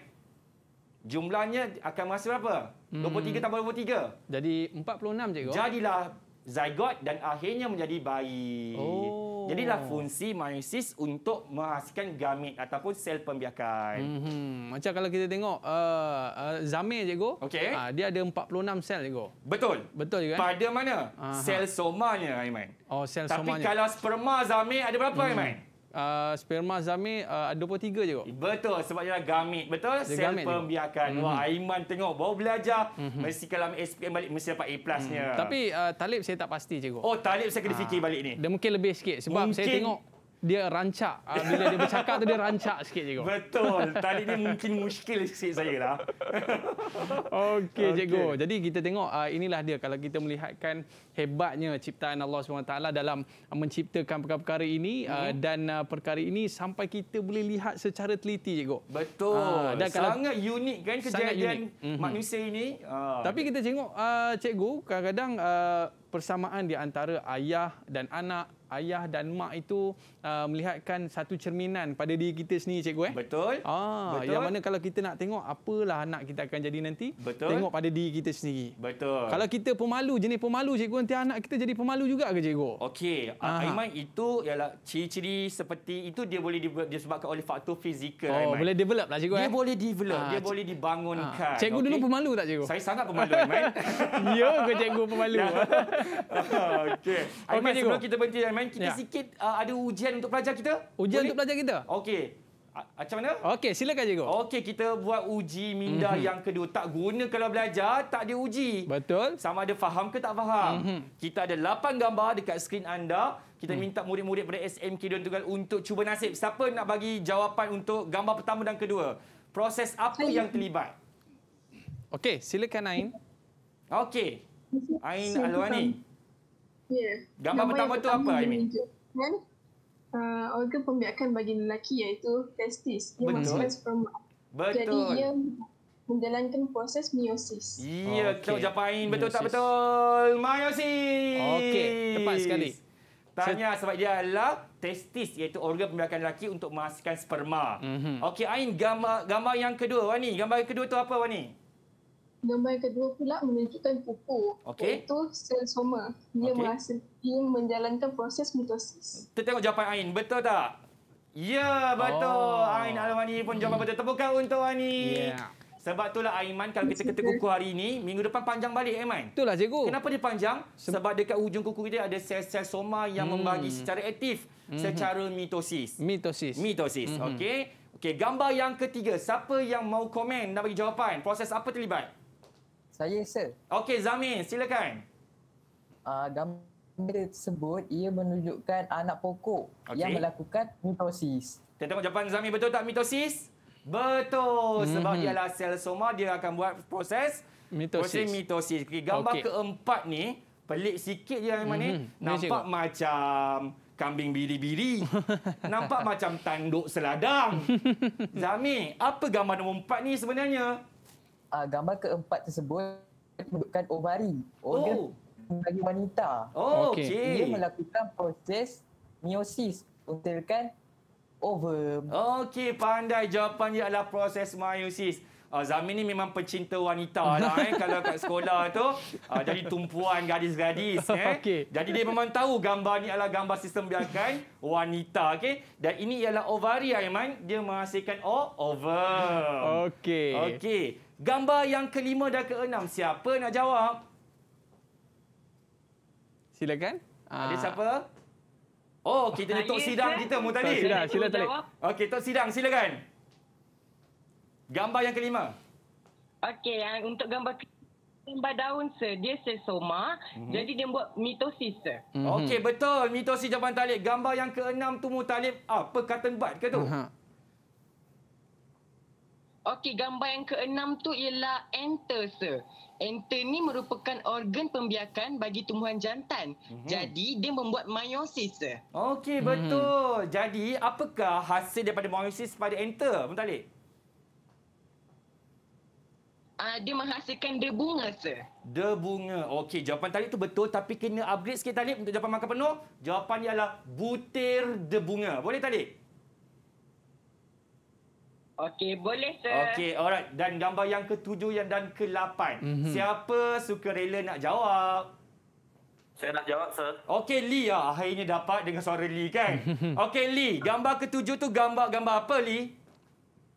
jumlahnya akan menghasilkan berapa? Mm-hmm. 23 tambah 23. Jadi 46 cikgu. Jadilah zygote dan akhirnya menjadi bayi. Oh. Jadi lah oh. fungsi meiosis untuk menghasilkan gamet ataupun sel pembiakan. Mm -hmm. Macam kalau kita tengok uh, uh, zamir, cikgu. Okey. Uh, dia ada 46 sel, cikgu. Betul. Betul juga. Kan? Pada mana? Aha. Sel somanya, Aiman. Oh, sel Tapi somanya. Tapi kalau sperma zamir ada berapa, mm -hmm. Aiman? Ah, sperma Zami uh, 23 je kok. Betul sebabnya gamit. Betul? Dia sel pembiakan. Mm-hmm. Wah, Aiman tengok baru belajar mm-hmm. mesti kalau SPM balik mesti dapat A+ mm-hmm. Tapi uh, Talib saya tak pasti je kok. Oh, Talib saya kena ha. fikir balik ni. Dia mungkin lebih sikit sebab mungkin... saya tengok dia rancak ah, bila dia bercakap tu dia rancak sikit cikgu. Betul. Tadi ni mungkin muskil sikit saya lah. (laughs) Okey okay. cikgu. Jadi kita tengok ah, inilah dia kalau kita melihatkan hebatnya ciptaan Allah SWT dalam menciptakan perkara-perkara ini hmm. dan perkara ini sampai kita boleh lihat secara teliti cikgu. Betul. Dan kalau sangat unik kan kejadian unik. Mhm. manusia ini. Tapi kita tengok cikgu kadang-kadang persamaan di antara ayah dan anak, ayah dan mak itu uh, melihatkan satu cerminan pada diri kita sendiri cikgu eh. Betul. Ah Betul. yang mana kalau kita nak tengok apalah anak kita akan jadi nanti Betul. tengok pada diri kita sendiri. Betul. Kalau kita pemalu jenis pemalu cikgu nanti anak kita jadi pemalu juga ke cikgu? Okey. Uh, Aiman itu ialah ciri-ciri seperti itu dia boleh disebabkan oleh faktor fizikal Oh Aiman. boleh develop lah cikgu eh. Dia boleh develop, Aa, ah, dia boleh dibangunkan. Aa, cikgu okay. dulu pemalu tak cikgu? Saya sangat pemalu Aiman. (laughs) ya ke cikgu pemalu? (laughs) Ya. (laughs) Okey. Aiman okay, sebelum kita berhenti Aiman kita ya. sikit uh, ada ujian untuk pelajar kita? Ujian Boleh? untuk pelajar kita? Okey. Macam mana? Okey, silakan cikgu. Okey, kita buat uji minda mm -hmm. yang kedua. Tak guna kalau belajar, tak diuji. Betul. Sama ada faham ke tak faham. Mm -hmm. Kita ada lapan gambar dekat skrin anda. Kita mm. minta murid-murid pada SMK dan Tunggal untuk cuba nasib. Siapa nak bagi jawapan untuk gambar pertama dan kedua? Proses apa Ayin. yang terlibat? Okey, silakan Ain. Okey. Ain Alwani. Ya. Yeah. Gambar pertama, pertama tu apa, Aimin? Ya uh, organ pembiakan bagi lelaki iaitu testis. Ia maksudnya sperma. Betul. Jadi ia menjalankan proses meiosis. Ya, kita okay. ucapain. Betul tak betul? Meiosis. Okey, tepat sekali. Tanya sebab dia adalah testis iaitu organ pembiakan lelaki untuk menghasilkan sperma. Mm-hmm. Okey, Ain, gambar, gambar yang kedua, Wani. Gambar yang kedua tu apa, Wani? Gambar yang kedua pula menunjukkan kuku. Okey. Itu sel soma. Dia okay. menghasilkan menjalankan proses mitosis. Kita tengok jawapan Ain. Betul tak? Ya, betul. Oh. Ain Alwani pun jawab hmm. betul. Tepukan untuk Ani. Yeah. Sebab itulah Aiman kalau kita kata kuku hari ini, minggu depan panjang balik eh, Aiman. Itulah cikgu. Kenapa dia panjang? Sebab dekat hujung kuku kita ada sel-sel soma yang hmm. membagi secara aktif hmm. secara mitosis. Mitosis. Mitosis. Hmm. Okey. Okey, gambar yang ketiga. Siapa yang mau komen dan bagi jawapan? Proses apa terlibat? Saya sir. Okey Zamin, silakan. Uh, gambar tersebut ia menunjukkan anak pokok okay. yang melakukan mitosis. Kita tengok jawapan Zamin betul tak mitosis? Betul. Mm-hmm. Sebab mhm. dia adalah sel soma dia akan buat proses mitosis. Proses mitosis. Okay, gambar okay. keempat ni pelik sikit je memang mm-hmm. ni. Mhm. Nampak Mereka. macam kambing biri-biri. (laughs) Nampak macam tanduk seladang. (laughs) Zami, apa gambar nombor empat ni sebenarnya? uh, gambar keempat tersebut menunjukkan ovari organ oh, oh. bagi wanita. Oh, okay. okay. Dia melakukan proses meiosis menghasilkan ovum. Okey, pandai jawapan dia adalah proses meiosis. Uh, ah, Zamin ni memang pecinta wanita (laughs) lah eh. kalau kat sekolah tu uh, jadi tumpuan gadis-gadis eh. okay. jadi dia memang tahu gambar ni adalah gambar sistem biarkan wanita okay. dan ini ialah ovari Aiman dia menghasilkan o over okey okey Gambar yang kelima dan keenam. Siapa nak jawab? Silakan. Ada ah. siapa? Oh, kita ada Tok Sidang kita, Mutali. Tok Sidang, sila Talib. Okey, Tok Sidang, silakan. Gambar yang kelima. Okey, untuk gambar gambar daun, sir. dia sesoma. Mm -hmm. Jadi, dia buat mitosis. Mm -hmm. Okey, betul. Mitosis jawapan Talib. Gambar yang keenam tu, Mutali, apa cotton bud ke tu? Uh -huh. Okey, gambar yang keenam tu ialah enter, sir. Enter ni merupakan organ pembiakan bagi tumbuhan jantan. Mm-hmm. Jadi, dia membuat meiosis, sir. Okey, mhm. betul. Mm-hmm. Jadi, apakah hasil daripada meiosis pada enter, Muntalik? Uh, ah, dia menghasilkan debunga, sir. Debunga. Okey, jawapan tadi tu betul. Tapi kena upgrade sikit, Talib, untuk jawapan markah penuh. Jawapan ialah butir debunga. Boleh, Talib? Okey, boleh sir. Okey, alright. Dan gambar yang ketujuh yang dan ke-8. Mm-hmm. Siapa suka rela nak jawab? Saya nak jawab, sir. Okey, Lee. Ah, akhirnya dapat dengan suara Lee, kan? (laughs) Okey, Lee. Gambar ketujuh tu gambar-gambar apa, Lee?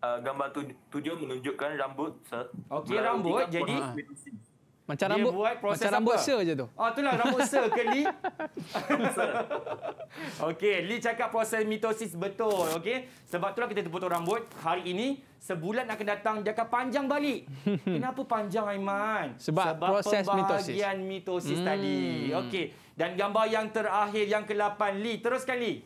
Uh, gambar tu tujuh menunjukkan rambut, sir. Okey, rambut. Jadi... Macam dia rambut, buat proses macam rambut sir je tu. Oh, itulah rambut sir ke Lee? (laughs) okey, Lee cakap proses mitosis betul. Okay, Sebab tu lah kita terputus rambut. Hari ini, sebulan akan datang, dia akan panjang balik. (laughs) Kenapa panjang, Aiman? Sebab, Sebab proses mitosis. Sebab mitosis hmm. tadi. Okay, Dan gambar yang terakhir, yang ke-8. Lee, teruskan Lee.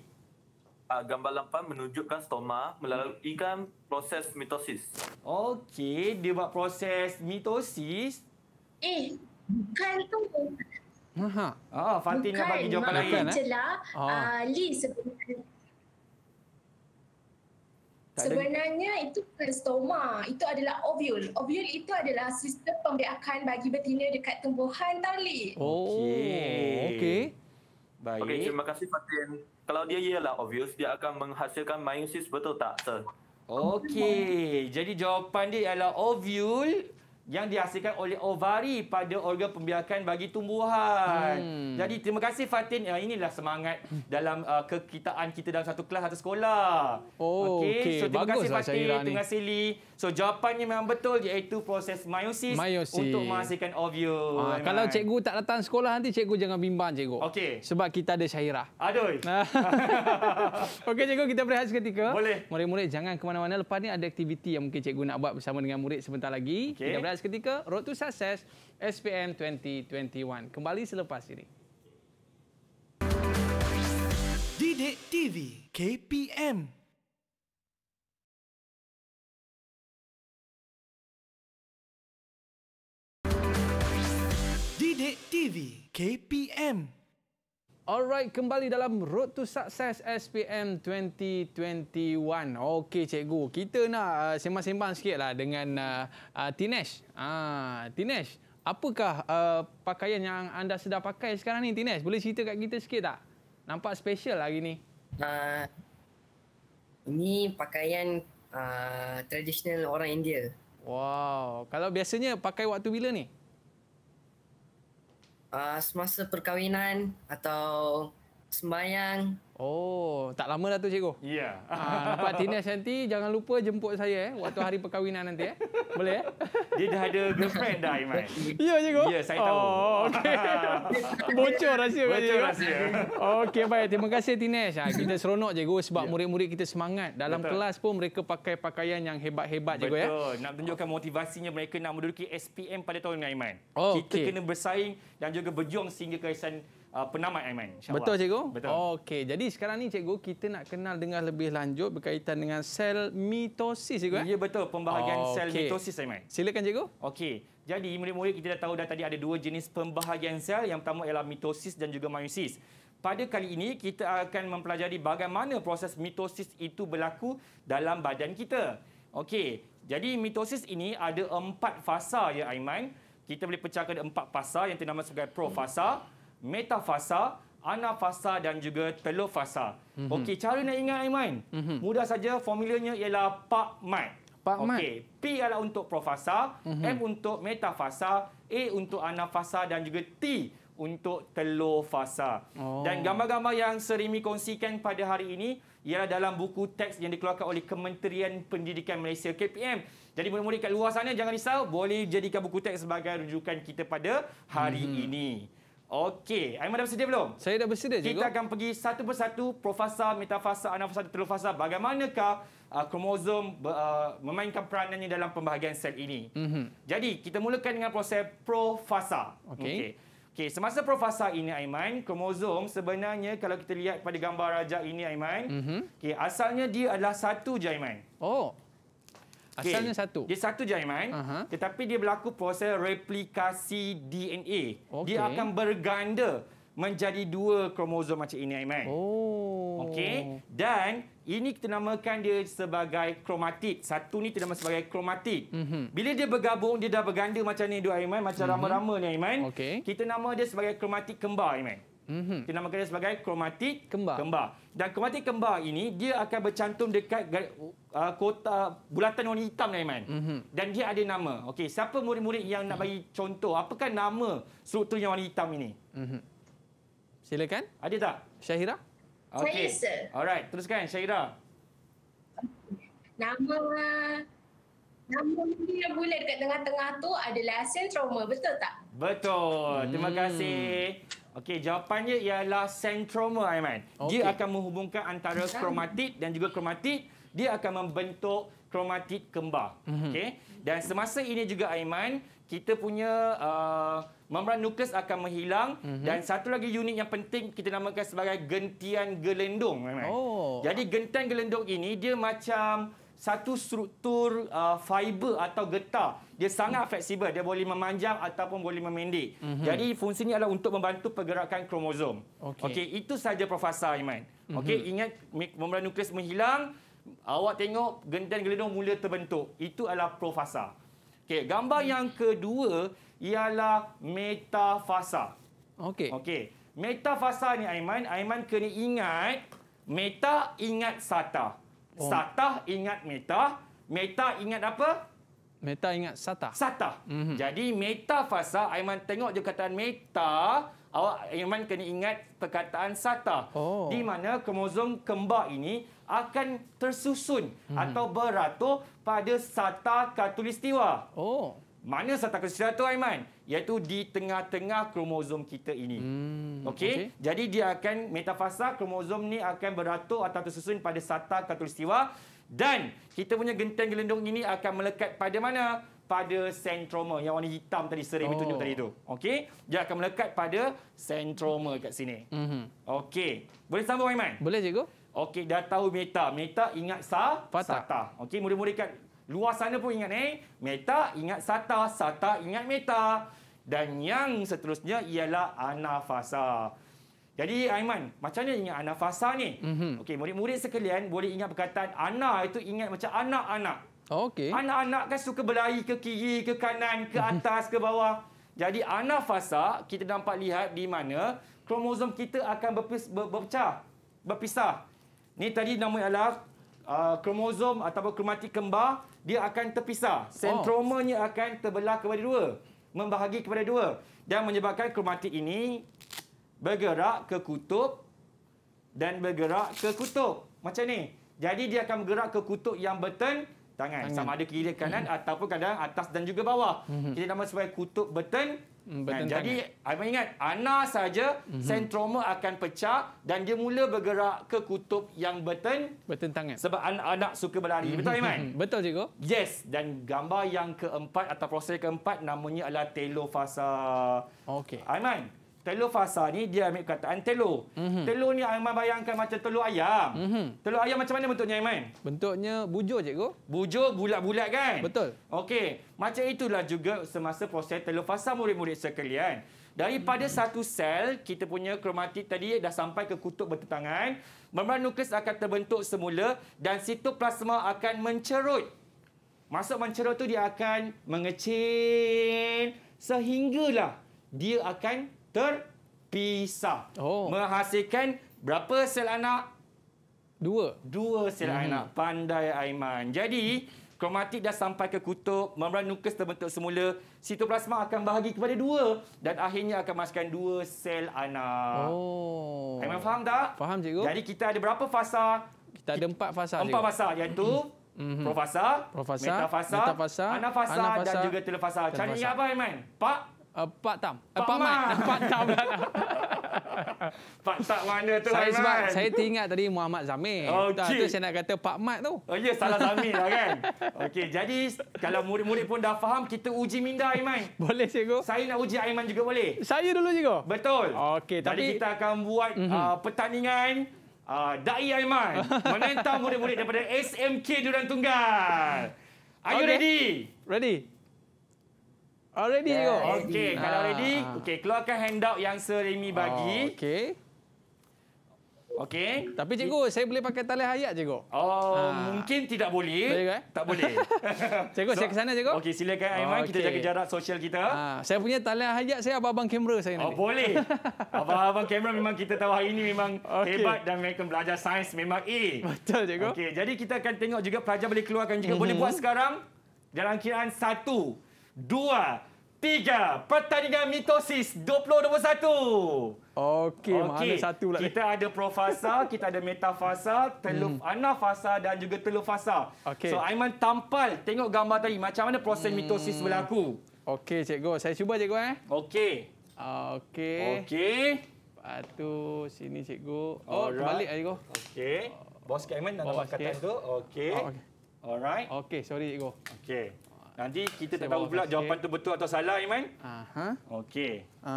Uh, gambar lampan menunjukkan stoma melalui kan proses mitosis. Okey, dia buat proses mitosis. Eh, bukan tu. Ha. Oh, Fatin nak bagi jawapan lain. Bukan, celah. Eh? Oh. Uh, Lee sebenarnya. Sebenarnya itu bukan stoma. Itu adalah ovul. Ovul itu adalah sistem pembiakan bagi betina dekat tumbuhan tau, Lee. Oh, okey. Okay. Baik. Okay, terima kasih Fatin. Kalau dia ialah obvious, dia akan menghasilkan meiosis betul tak, sir? Okey, jadi jawapan dia ialah ovule yang dihasilkan oleh ovari pada organ pembiakan bagi tumbuhan. Hmm. Jadi terima kasih Fatin. Ya, inilah semangat hmm. dalam uh, kekitaan kita dalam satu kelas atau sekolah. Oh, okey. Okay. So, terima kasih Fatin. Terima kasih Li. So jawapannya memang betul iaitu proses meiosis, meiosis. untuk menghasilkan ovium. Uh, ah, kalau cikgu tak datang sekolah nanti cikgu jangan bimbang cikgu. Okey. Sebab kita ada Syairah. Aduh. (laughs) okey cikgu kita berehat seketika. Boleh. Murid-murid jangan ke mana-mana. Lepas ni ada aktiviti yang mungkin cikgu nak buat bersama dengan murid sebentar lagi. Okay. Kita berehat sukses ketika Road to Success SPM 2021. Kembali selepas ini. Dide TV KPM Dide TV KPM Alright, kembali dalam Road to Success SPM 2021. Okey, cikgu. Kita nak uh, sembang-sembang sikit lah dengan uh, uh, Tinesh. Ah, Tinesh, apakah uh, pakaian yang anda sedang pakai sekarang ni, Tinesh? Boleh cerita kat kita sikit tak? Nampak special hari ni. Uh, ah, ini pakaian uh, ah, tradisional orang India. Wow. Kalau biasanya pakai waktu bila ni? uh, semasa perkahwinan atau sembahyang Oh, tak lama dah tu cikgu. Ya. Yeah. Ha, lepas Tina nanti jangan lupa jemput saya eh waktu hari perkahwinan nanti eh. Boleh eh? Dia dah ada girlfriend dah Iman. Ya yeah, cikgu. Ya, yeah, saya oh, tahu. Oh, okey. (laughs) Bocor rahsia Bocor cikgu. rahsia. Okey baik, terima kasih Tina. Ah, ha, kita seronok cikgu sebab yeah. murid-murid kita semangat. Dalam Betul. kelas pun mereka pakai pakaian yang hebat-hebat cikgu Betul. ya. Betul. Nak tunjukkan motivasinya mereka nak menduduki SPM pada tahun ini Iman. Oh, kita okay. kena bersaing dan juga berjuang sehingga kaisan uh, penamat Aiman. Betul cikgu? Betul. Okey, jadi sekarang ni cikgu kita nak kenal dengan lebih lanjut berkaitan dengan sel mitosis cikgu. Eh? Ya betul, pembahagian oh, sel okay. mitosis Aiman. Silakan cikgu. Okey. Jadi murid-murid kita dah tahu dah tadi ada dua jenis pembahagian sel. Yang pertama ialah mitosis dan juga meiosis. Pada kali ini kita akan mempelajari bagaimana proses mitosis itu berlaku dalam badan kita. Okey. Jadi mitosis ini ada empat fasa ya Aiman. Kita boleh pecahkan empat fasa yang dinamakan sebagai profasa, hmm metafasa, anafasa dan juga telofasa. Mm-hmm. Okey, cara nak ingat main. Mm-hmm. Mudah saja formulanya ialah Pak Mai. Pak okay. Mat. Okey, P ialah untuk profasa, mm-hmm. M untuk metafasa, A untuk anafasa dan juga T untuk telofasa. Oh. Dan gambar-gambar yang Serimi kongsikan pada hari ini ialah dalam buku teks yang dikeluarkan oleh Kementerian Pendidikan Malaysia KPM. Jadi murid-murid kat luar sana jangan risau, boleh jadikan buku teks sebagai rujukan kita pada hari mm-hmm. ini. Okey, Aiman dah bersedia belum? Saya dah bersedia, Kita Cikgu. akan pergi satu persatu, profasa, metafasa, anafasa, telofasa. Bagaimanakah uh, kromosom uh, memainkan peranannya dalam pembahagian sel ini? Mm -hmm. Jadi, kita mulakan dengan proses profasa. Okey. Okay. Okey, semasa profasa ini Aiman, kromosom sebenarnya kalau kita lihat pada gambar rajah ini Aiman, mm -hmm. okey, asalnya dia adalah satu je Aiman. Oh. Okay. Asalnya satu. Dia satu je, Aiman. Uh-huh. Tetapi dia berlaku proses replikasi DNA. Okay. Dia akan berganda menjadi dua kromosom macam ini, Aiman. Oh. Okey. Dan ini kita namakan dia sebagai kromatid. Satu ni kita nama sebagai kromatid. Mm-hmm. Bila dia bergabung, dia dah berganda macam ni dua, Aiman. Macam mm-hmm. rama-rama ni, Aiman. Okay. Kita nama dia sebagai kromatid kembar, Aiman. Mm-hmm. Kita dia sebagai kromatik kembar. kembar. Dan kromatik kembar ini, dia akan bercantum dekat uh, kota bulatan warna hitam, Naiman. Mm-hmm. Dan dia ada nama. Okey, siapa murid-murid yang mm-hmm. nak mhm. bagi contoh? Apakah nama struktur yang warna hitam ini? Mm-hmm. Silakan. Ada tak? Syahira? Okay. Alright, teruskan. Syahira. Nama... Nama yang boleh dekat tengah-tengah tu adalah hasil Betul tak? Betul. Terima hmm. kasih. Okey, jawapannya ialah sentroma, Aiman. Okay. Dia akan menghubungkan antara kromatid dan juga kromatid. Dia akan membentuk kromatid kembar. Mhm. Okey. Dan semasa ini juga, Aiman, kita punya uh, membran nukleus akan menghilang. Mm -hmm. Dan satu lagi unit yang penting kita namakan sebagai gentian gelendung, Aiman. Oh. Jadi, gentian gelendung ini, dia macam satu struktur uh, fiber atau getah mm -hmm dia sangat mm. fleksibel. Dia boleh memanjang ataupun boleh memendek. Mm -hmm. Jadi fungsinya adalah untuk membantu pergerakan kromosom. Okey, okay, itu saja profesor Iman. -hmm. Okey, ingat membran nukleus menghilang, awak tengok genden gelendong mula terbentuk. Itu adalah profasa. Okey, gambar mm. yang kedua ialah metafasa. Okey. Okey. Metafasa ni Aiman, Aiman kena ingat meta ingat sata. Oh. Sata ingat meta, meta ingat apa? Meta ingat Sata. Sata. Mm-hmm. Jadi metafasa, Aiman tengok je kataan meta, awak Aiman kena ingat perkataan Sata. Oh. Di mana kromosom kembar ini akan tersusun mm-hmm. atau beratur pada Sata Katulistiwa. Oh. Mana Sata Katulistiwa tu Aiman? Iaitu di tengah-tengah kromosom kita ini. Mm. Okey. Okay. Jadi dia akan meta fasa kromosom ni akan beratur atau tersusun pada Sata Katulistiwa. Dan kita punya genteng gelendong ini akan melekat pada mana? Pada sentroma yang warna hitam tadi sering oh. tunjuk tadi itu. Okey, dia akan melekat pada sentroma kat sini. Mm Okey, boleh sambung Iman? Boleh cikgu. Okey, dah tahu meta. Meta ingat sa, Fata. sata. Okey, murid-murid kat luar sana pun ingat eh. Meta ingat sata, sata ingat meta. Dan yang seterusnya ialah anafasa. Jadi Aiman, macam mana ingat anafasa ni? Mm-hmm. Okey, murid-murid sekalian boleh ingat perkataan anak itu ingat macam anak-anak. Oh, Okey. Anak-anak kan suka berlari ke kiri, ke kanan, ke mhm. atas, ke bawah. Jadi anafasa kita dapat lihat di mana kromosom kita akan berpis, ber, berpecah, berpisah. Ni tadi nama ialah uh, kromosom atau kromatik kembar, dia akan terpisah. Oh. Sentromanya oh. akan terbelah kepada dua, membahagi kepada dua dan menyebabkan kromatik ini bergerak ke kutub dan bergerak ke kutub. Macam ni. Jadi dia akan bergerak ke kutub yang beten Tangan. Sama ada kiri kanan hmm. ataupun kadang atas dan juga bawah. Hmm. Kita nama sebagai kutub beten. Hmm, nah, jadi, saya ingat, Ana saja mm -hmm. sentroma akan pecah dan dia mula bergerak ke kutub yang beten. Beten tangan. Sebab anak-anak suka berlari. Mm -hmm. Betul, Iman? (laughs) Betul, Cikgu. Yes. Dan gambar yang keempat atau proses keempat namanya adalah telofasa. Okey. Iman, Telur fasa ni dia ambil kataan telur. Mm-hmm. Telur ni Aiman bayangkan macam telur ayam. Mm-hmm. Telur ayam macam mana bentuknya Aiman? Bentuknya bujur cikgu. Bujur bulat-bulat kan? Betul. Okey, macam itulah juga semasa proses telur fasa murid-murid sekalian. Daripada mm-hmm. satu sel, kita punya kromatik tadi dah sampai ke kutub bertentangan. Membran nukleus akan terbentuk semula dan sitoplasma akan mencerut. Masuk mencerut tu dia akan mengecil sehinggalah dia akan terpisah. Oh. Menghasilkan berapa sel anak? Dua. Dua sel hmm. anak. Pandai Aiman. Jadi, kromatik dah sampai ke kutub, membran nukes terbentuk semula, sitoplasma akan bahagi kepada dua dan akhirnya akan masukkan dua sel anak. Oh. Aiman faham tak? Faham, cikgu. Jadi, kita ada berapa fasa? Kita ada empat fasa. Empat cikgu. fasa iaitu Mm-hmm. (clears throat) Profasa, Profasa, Metafasa, Metafasa, Anafasa, Anafasa dan juga Telefasa. Cari Cari apa, Aiman? Pak? Uh, Pak Tam. Pak, uh, Pak Mat. Pak Tam. (laughs) Pak Tam mana tu, saya Pak sebab, Saya teringat tadi Muhammad Zamir. Okay. tu saya nak kata Pak Mat tu. Oh, ya, salah Zamir lah kan. Okey, jadi kalau murid-murid pun dah faham, kita uji minda, Aiman. Boleh, Cikgu. Saya nak uji Aiman juga boleh. Saya dulu, Cikgu. Betul. Okey, tapi... Jadi kita akan buat mm -hmm. uh, pertandingan uh, Da'i Aiman. menentang murid-murid daripada SMK Durantunggal. Are okay. you ready? Ready. Already yeah. tengok. Okey, ah. kalau ready, Okay, keluarkan handout yang Sir Remy bagi. Oh, ah, okey. Okey. Tapi cikgu, cikgu, saya boleh pakai talian hayat cikgu. Oh, ah. mungkin tidak boleh. Boleh eh? Tak boleh. (laughs) cikgu, so, saya ke sana cikgu. Okey, silakan Aiman, okay. kita jaga jarak sosial kita. Ah, saya punya talian hayat saya abang-abang kamera saya oh, nanti. Oh, boleh. (laughs) Abang-abang kamera memang kita tahu hari ini memang okay. hebat dan mereka belajar sains memang A. Betul cikgu. Okey, jadi kita akan tengok juga pelajar boleh keluarkan juga. Mm -hmm. Boleh buat sekarang. Dalam kiraan satu, dua, tiga, pertandingan mitosis 2021. Okey, okay. mana satu pula? Kita ada profasa, (laughs) kita ada metafasa, telur hmm. anafasa dan juga telur fasa. Okay. So Aiman tampal tengok gambar tadi macam mana proses hmm. mitosis berlaku. Okey cikgu, saya cuba cikgu eh. Okey. Okey. Okey. Patu sini cikgu. Oh, Alright. balik eh, cikgu. Okey. Bos Aiman nak oh, kata tu. Okey. Oh, okay. Alright. Okey, sorry cikgu. Okey. Nanti kita saya tak tahu pula kasih. jawapan tu betul atau salah, Iman. Aha. Okey. Ah,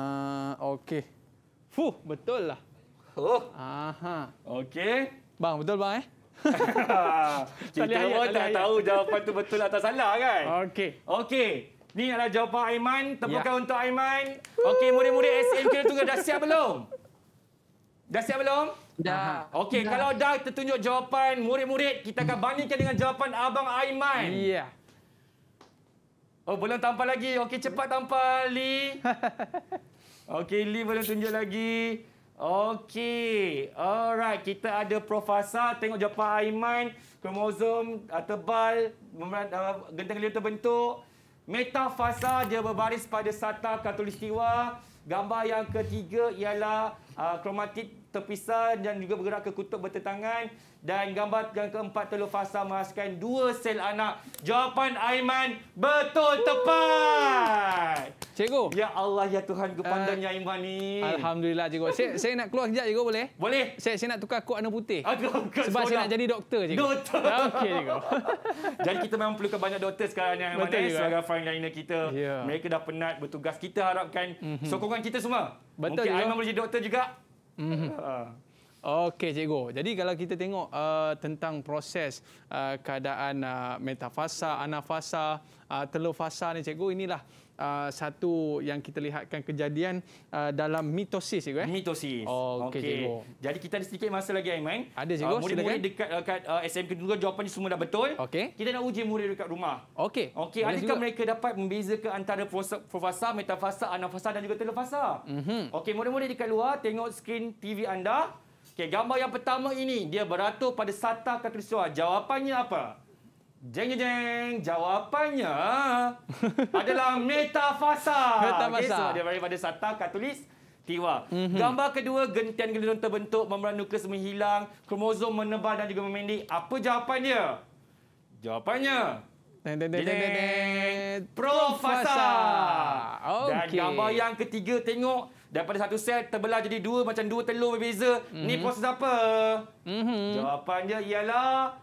uh, okey. Fuh, betul lah. Oh. Aha. Okey. Bang, betul bang eh? (laughs) kita pun tak tahu jawapan tu betul atau salah kan? Okey. Okey. Ini adalah jawapan Aiman. Tepukan ya. untuk Aiman. Okey, murid-murid SMK tu kan, dah siap belum? Dah siap belum? Dah. Okey, kalau dah tertunjuk jawapan murid-murid, kita akan bandingkan dengan jawapan Abang Aiman. Iya. Oh, belum tampal lagi. Okey, cepat tampal, Lee. (laughs) Okey, Lee belum tunjuk lagi. Okey. Alright, kita ada Profasa. Tengok jawapan Aiman. Kromosom uh, ah, tebal. Ah, genteng liur terbentuk. Metafasa, dia berbaris pada sata katulistiwa. Gambar yang ketiga ialah uh, ah, kromatid terpisah dan juga bergerak ke kutub bertentangan dan gambar yang keempat telur fasa menghasilkan dua sel anak. Jawapan Aiman betul tepat. Cikgu. Ya Allah ya Tuhan kepandainya eh, uh, Aiman ni. Alhamdulillah cikgu. Saya, saya nak keluar kejap cikgu boleh? Boleh. Saya saya nak tukar kod warna putih. Aduh, sebab saya nak jadi doktor cikgu. Doktor. Ah, okey cikgu. jadi (laughs) kita memang perlukan banyak doktor sekarang yang Aiman betul eh, sebagai frontliner kita. Yeah. Mereka dah penat bertugas. Kita harapkan mm -hmm. sokongan kita semua. Betul Mungkin Aiman boleh jadi doktor juga. Mm-hmm. Ha. Okey cikgu. Jadi kalau kita tengok uh, tentang proses uh, keadaan uh, metafasa, anafasa, uh, telofasa ni cikgu inilah Uh, satu yang kita lihatkan kejadian uh, dalam mitosis cikgu eh mitosis oh, okey okay. jadi kita ada sedikit masa lagi yang main. ada uh, cikgu uh, murid-murid silakan. dekat dekat uh, uh SM kedua jawapannya semua dah betul okay. kita nak uji murid dekat rumah Okay. okey adakah juga. mereka dapat membezakan antara profasa metafasa anafasa dan juga telefasa mm-hmm. okey murid-murid dekat luar tengok skrin TV anda Okay, gambar yang pertama ini dia beratur pada sata katulistiwa. Jawapannya apa? Jeng jeng jeng. Jawapannya (laughs) adalah metafasa. Metafasa. Okay, so dia daripada Sata Katulis Tiwa. Mm-hmm. Gambar kedua gentian gelondong terbentuk, membran nukleus menghilang, kromosom menebal dan juga memendek. Apa jawapannya? Jawapannya Deng, deng, deng, deng, deng, deng. Profasa. Okay. Dan gambar yang ketiga tengok daripada satu set terbelah jadi dua macam dua telur berbeza. Mm-hmm. Ni mhm. proses apa? Mm-hmm. Jawapannya ialah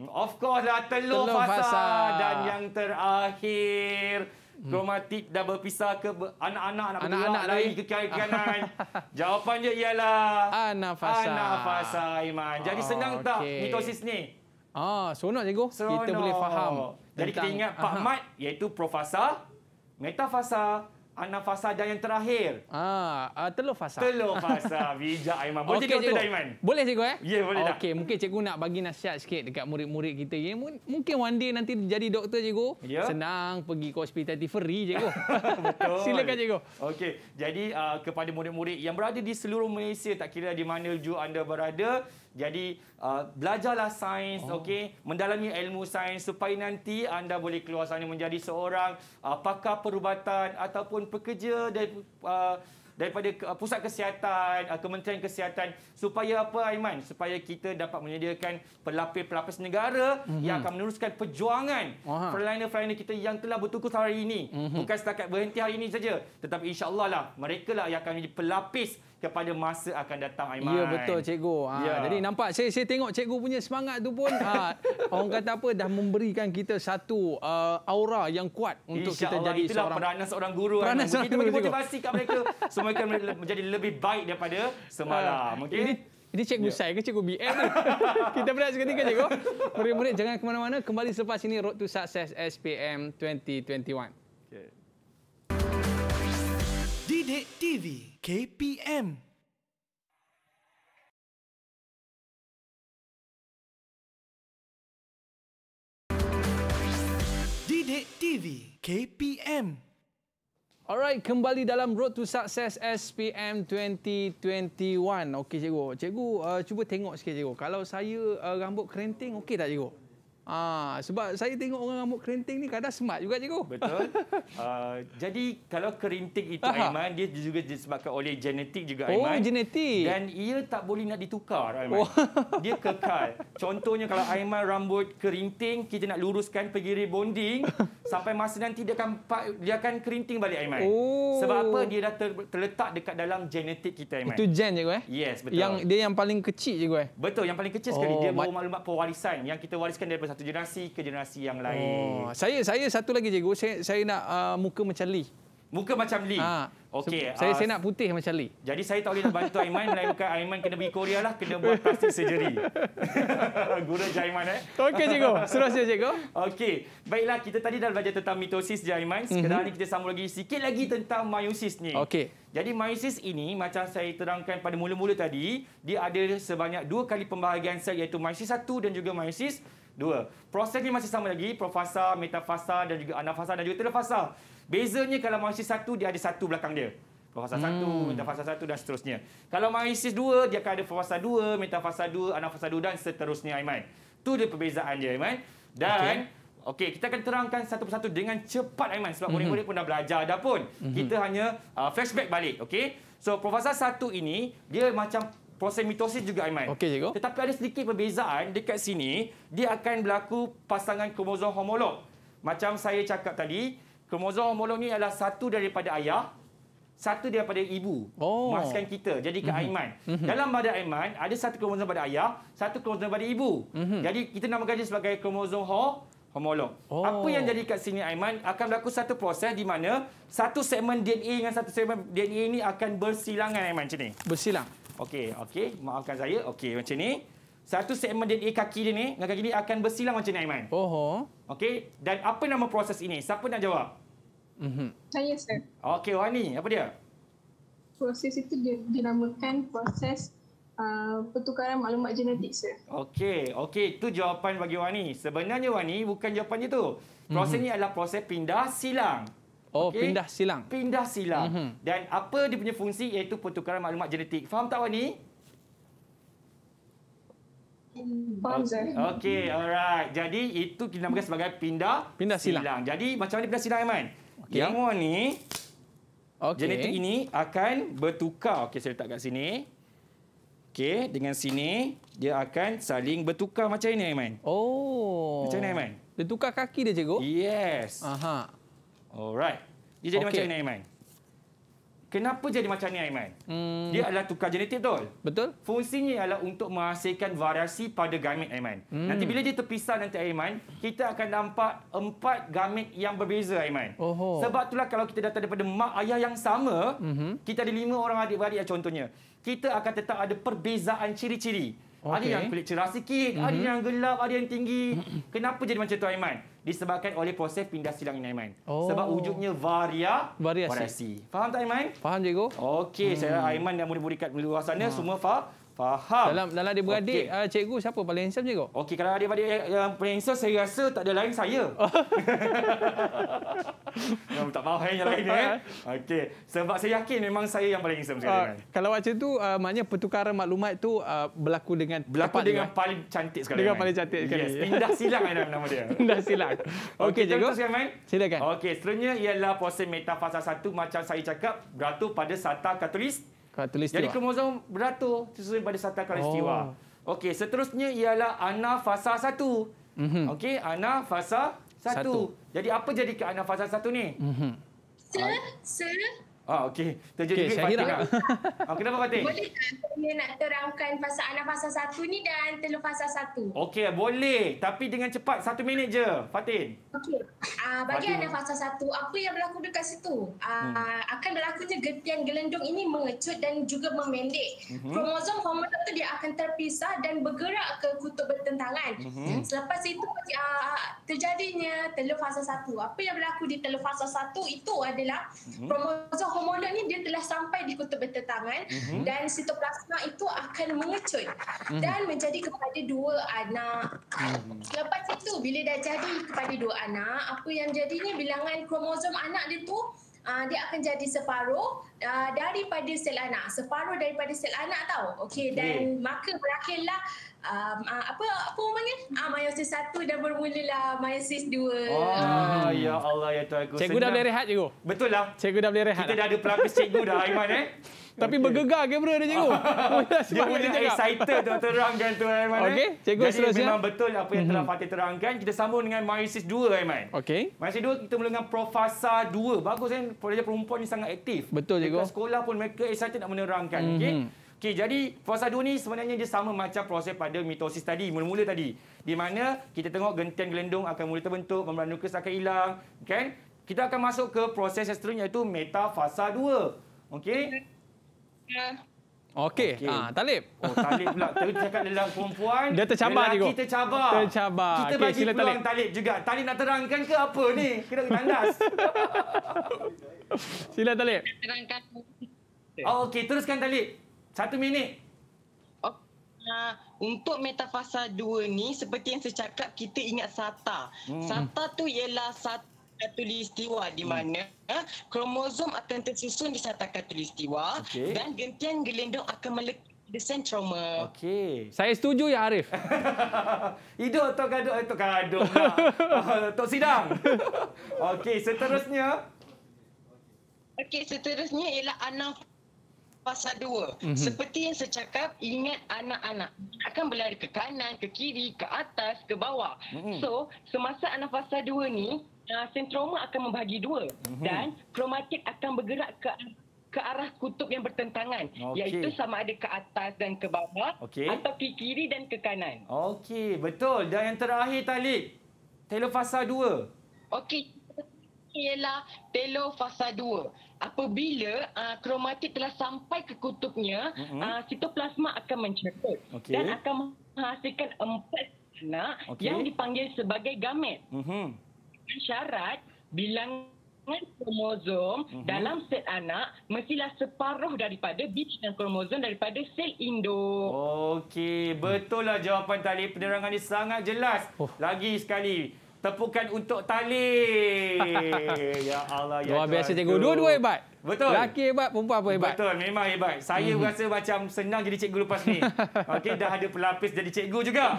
Hmm? Of course lah telur, telur fasa. fasa dan yang terakhir hmm. kromatik dah berpisah ke anak-anak nak anak-anak lari ke kiri kanan. (laughs) Jawapan dia ialah anak fasa. Anak fasa Iman. Jadi senang okay. Oh, tak mitosis ni? Ah, seronok cikgu. Sono. Kita boleh faham. Jadi tentang, kita ingat Pak Mat iaitu profasa, metafasa, anak fasa dan yang terakhir. Ah, uh, telur fasa. Telur fasa (laughs) bijak Aiman. Boleh okay, cikgu Aiman. Boleh cikgu eh? Ya, yeah, boleh okay, dah. Okey, mungkin cikgu nak bagi nasihat sikit dekat murid-murid kita. Ya, mungkin one day nanti jadi doktor cikgu. Yeah. Senang pergi ke hospital free cikgu. (laughs) (laughs) Betul. Silakan cikgu. Okey. Jadi uh, kepada murid-murid yang berada di seluruh Malaysia tak kira di mana juga anda berada, jadi uh, belajarlah sains, oh. okey, mendalami ilmu sains supaya nanti anda boleh keluar sana menjadi seorang uh, pakar perubatan ataupun pekerja dari uh, daripada pusat kesihatan, uh, Kementerian Kesihatan supaya apa Aiman? Supaya kita dapat menyediakan pelapis-pelapis negara mm-hmm. yang akan meneruskan perjuangan frontliner-frontliner kita yang telah bertukus hari ini. Mm-hmm. Bukan setakat berhenti hari ini saja, tetapi insyaallahlah merekalah yang akan menjadi pelapis kepada masa akan datang Aiman. Ya betul cikgu. Ha ya. jadi nampak saya saya tengok cikgu punya semangat tu pun ha (laughs) orang kata apa dah memberikan kita satu uh, aura yang kuat untuk Insya kita Allah, jadi seorang peranan seorang guru. Peranan seorang kita bagi motivasi kepada mereka (laughs) semoga mereka menjadi lebih baik daripada semalam. Ha, Okey. Ini ini cikgu ya. saya ke cikgu BM ni? (laughs) kita berehat seketika cikgu. Murid-murid jangan ke mana-mana kembali selepas ini Road to Success SPM 2021. Okay. Didik TV. KPM. Didik TV KPM. Alright, kembali dalam Road to Success SPM 2021. Okey cikgu, cikgu uh, cuba tengok sikit cikgu. Kalau saya uh, rambut kerinting, okey tak cikgu? Ah, sebab saya tengok orang rambut kerinting ni kadang smart juga cikgu. Betul. uh, (laughs) jadi kalau kerinting itu Aiman, dia juga disebabkan oleh genetik juga oh, Aiman. Oh, genetik. Dan ia tak boleh nak ditukar Aiman. Oh. (laughs) Dia kekal. Contohnya kalau Aiman rambut kerinting, kita nak luruskan pergi rebonding. (laughs) sampai masa nanti dia akan, dia akan kerinting balik Aiman. Oh. Sebab apa dia dah terletak dekat dalam genetik kita Aiman. Itu gen cikgu eh? Yes, betul. Yang, dia yang paling kecil cikgu eh? Betul, yang paling kecil sekali. Oh, dia bawa maklumat pewarisan yang kita wariskan daripada satu generasi ke generasi yang oh, lain. saya saya satu lagi cikgu, saya saya nak uh, muka macam Lee. Muka macam Lee. Ha. Okey. Saya uh, saya nak putih macam Lee. Jadi saya tak boleh nak bantu Aiman melainkan Aiman kena pergi Korea lah kena buat plastik surgery. (laughs) Guna je Aiman eh. Okey cikgu. Seterusnya cikgu. Okey. Baiklah kita tadi dah belajar tentang mitosis je Aiman. Mhm. Sekarang mm-hmm. ni kita sambung lagi sikit lagi tentang meiosis ni. Okey. Jadi meiosis ini macam saya terangkan pada mula-mula tadi, dia ada sebanyak dua kali pembahagian sel iaitu meiosis satu dan juga meiosis Dua. Proses ni masih sama lagi. Profasa, metafasa dan juga anafasa dan juga telefasa. Bezanya kalau masih satu, dia ada satu belakang dia. Profasa hmm. satu, metafasa satu dan seterusnya. Kalau maisis dua, dia akan ada profasa dua, metafasa dua, anafasa dua dan seterusnya, Aiman. Itu dia perbezaan dia, Aiman. Dan... Okay. Okey, kita akan terangkan satu persatu dengan cepat Aiman sebab hmm. murid-murid mm-hmm. pun dah belajar dah pun. Mm-hmm. Kita hanya uh, flashback balik, okey. So, profesor satu ini dia macam proses mitosis juga Aiman. Okey cikgu. Tetapi ada sedikit perbezaan dekat sini, dia akan berlaku pasangan kromosom homolog. Macam saya cakap tadi, kromosom homolog ni adalah satu daripada ayah, satu daripada ibu. Oh. Maskan kita. Jadi ke mm Aiman. Mm -hmm. Dalam badan Aiman ada satu kromosom pada ayah, satu kromosom pada ibu. Mm -hmm. Jadi kita namakan dia sebagai kromosom ho homolog. Oh. Apa yang jadi kat sini Aiman akan berlaku satu proses di mana satu segmen DNA dengan satu segmen DNA ini akan bersilangan Aiman sini. Bersilang. Okey, okey. Maafkan saya. Okey, macam ni. Satu segmen dia di kaki dia ni, dengan kaki dia akan bersilang macam ni, Aiman. Oh. Okey, dan apa nama proses ini? Siapa nak jawab? Mm-hmm. Saya, sir. Okey, Wani. Apa dia? Proses itu dinamakan proses uh, pertukaran maklumat genetik, sir. Okey, okey. Itu jawapan bagi Wani. Sebenarnya, Wani, bukan jawapan itu. Proses ini mhm. adalah proses pindah silang. Oh, okay? pindah silang. Pindah silang. Mm -hmm. Dan apa dia punya fungsi iaitu pertukaran maklumat genetik. Faham tak Wani? Okey, alright. Jadi itu dinamakan sebagai pindah, pindah silang. silang. Jadi macam mana pindah silang Aiman? Okey. Yang ni okay. genetik ini akan bertukar. Okey, saya letak kat sini. Okey, dengan sini dia akan saling bertukar macam ini Aiman. Oh. Macam ni Aiman. Dia tukar kaki dia cikgu? Yes. Aha. Alright. Dia jadi okay. macam ni Aiman. Kenapa jadi macam ni Aiman? Hmm. Dia adalah tukar genetik betul? Betul. Fungsinya ialah untuk menghasilkan variasi pada gamet Aiman. Hmm. Nanti bila dia terpisah nanti Aiman, kita akan nampak empat gamet yang berbeza Aiman. Oho. Sebab itulah kalau kita datang daripada mak ayah yang sama, mm -hmm. kita ada lima orang adik-beradik lah contohnya. Kita akan tetap ada perbezaan ciri-ciri. Okay. Ada yang kulit cerah sikit, mm-hmm. ada mhm. yang gelap, ada yang tinggi. Mm-hmm. Kenapa jadi macam tu Aiman? Disebabkan oleh proses pindah silang ini Aiman. Oh. Sebab wujudnya varia variasi. variasi. Faham tak Aiman? Faham cikgu. Okey, hmm. saya Aiman dan murid-murid kat luar sana ha. semua faham. Faham. Dalam dalam dia beradik, okay. uh, ah, cikgu siapa paling handsome cikgu? Okey, kalau ada adik yang paling handsome saya rasa tak ada lain saya. Oh. (laughs) Memang tak mahu yang lain ni. Eh. (laughs) Okey, sebab saya yakin memang saya yang paling handsome sekarang. Ah, uh, kalau macam tu uh, maknanya pertukaran maklumat tu uh, berlaku dengan berlaku dengan, dengan paling cantik sekali. Dengan kan. paling cantik sekali. Yes, pindah silang ada eh, nama dia. Pindah (laughs) silang. Okey, okay, cikgu. Silakan. Okey, seterusnya ialah posen metafasa satu macam saya cakap beratur pada sata katulistik. Jadi kromosom beratur sesuai pada satu khatulistiwa. Oh. Okey, seterusnya ialah anafasa satu. Mm-hmm. Okey, anafasa satu. satu. Jadi apa jadi ke fasa satu ni? Mm-hmm. Se, se, Ah, okey. Terjun okay, juga Fatih. Oh, kenapa Fatih? Boleh saya kan? nak terangkan fasa anak fasa satu ni dan telur fasa satu? Okey, boleh. Tapi dengan cepat. Satu minit je, Fatin. Okey. Uh, bagi Fatin. anak fasa satu, apa yang berlaku dekat situ? Uh, hmm. Akan berlakunya getian gelendung ini mengecut dan juga memendek. Hmm. Kromosom hormon itu dia akan terpisah dan bergerak ke kutub bertentangan. Mhm. Hmm. Selepas itu, uh, terjadinya telur fasa satu. Apa yang berlaku di telur fasa satu itu adalah hmm komodo ni dia telah sampai di kutub bertentangan mm-hmm. dan sitoplasma itu akan mengecut mm-hmm. dan menjadi kepada dua anak. Mm-hmm. Lepas itu bila dah jadi kepada dua anak, apa yang jadinya bilangan kromosom anak dia tu Uh, dia akan jadi separuh uh, daripada sel anak separuh daripada sel anak tau okey dan yeah. maka berakhirlah um, uh, apa apa orang panggil? uh, ah, mayosis satu dah bermulalah mayosis dua. Oh hmm. ya Allah ya Tuhan aku. Cikgu senang. dah boleh rehat cikgu. Betul lah. Cikgu dah boleh rehat. Kita lah. dah ada pelapis cikgu dah Aiman eh. Tapi okay. bergegar kamera dia cikgu. (laughs) dia punya dia excited tu terangkan tu Aiman. Eh? Okey, cikgu Jadi, seterusnya. Memang betul apa yang telah hmm. Fatih terangkan. Kita sambung dengan Myosis 2 Aiman. Okey. Myosis 2 kita mula Profasa 2. Bagus eh? kan pelajar perempuan ni sangat aktif. Betul cikgu. sekolah pun mereka excited nak menerangkan. Mm-hmm. Okey. Hmm. Okey, jadi fasa 2 ni sebenarnya dia sama macam proses pada mitosis tadi, mula-mula tadi. Di mana kita tengok gentian gelendung akan mula terbentuk, membran nukleus akan hilang, kan? Kita akan masuk ke proses yang seterusnya iaitu metafasa 2. Okey? Ya. Okey, okay. ah, Talib. Oh, Talib pula. Kita (laughs) cakap lelaki perempuan. Dia tercabar juga. Kita cabar. Tercabar. Kita okay, bagi peluang talib. talib. juga. Talib nak terangkan ke apa ni? Kena tandas. (laughs) sila Talib. Terangkan. Oh, okey, teruskan Talib. Satu minit. Uh, untuk metafasa dua ni seperti yang saya cakap kita ingat sata. Hmm. Sata tu ialah satu katulistiwa di hmm. mana hmm. uh, kromosom akan tersusun di sata katulistiwa okay. dan gentian gelendong akan melekat di sentroma. Okey. Saya setuju ya Arif. (laughs) Hidup atau gaduh atau eh, gaduh. (laughs) Oh, tok sidang. Okey, seterusnya Okey, seterusnya ialah anak fasa dua, Mm-hmm. Seperti yang saya cakap, ingat anak-anak akan berlari ke kanan, ke kiri, ke atas, ke bawah. Mm-hmm. So, semasa anak fasa dua ni, uh, sentroma akan membagi dua mm-hmm. dan kromatik akan bergerak ke ke arah kutub yang bertentangan okay. iaitu sama ada ke atas dan ke bawah okay. atau ke kiri dan ke kanan. Okey, betul. Dan yang terakhir Talib, telofasa dua. Okey, ialah fasa 2. Apabila uh, kromatik telah sampai ke kutubnya, mm-hmm. uh, sitoplasma akan mencerput okay. dan akan menghasilkan empat senak okay. yang dipanggil sebagai gamet. Mm-hmm. Syarat bilangan kromosom mm-hmm. dalam sel anak mestilah separuh daripada biji dan kromosom daripada sel induk. Okey, betul lah jawapan tadi. Penerangan ini sangat jelas. Oh. Lagi sekali, Tepukan untuk tali. (laughs) ya Allah. Ya biasa cikgu. Dua-dua hebat. Betul. Laki hebat, perempuan pun hebat. Betul, memang hebat. Saya mm -hmm. rasa macam senang jadi cikgu lepas ni. (laughs) Okay, dah ada pelapis jadi cikgu juga. (laughs)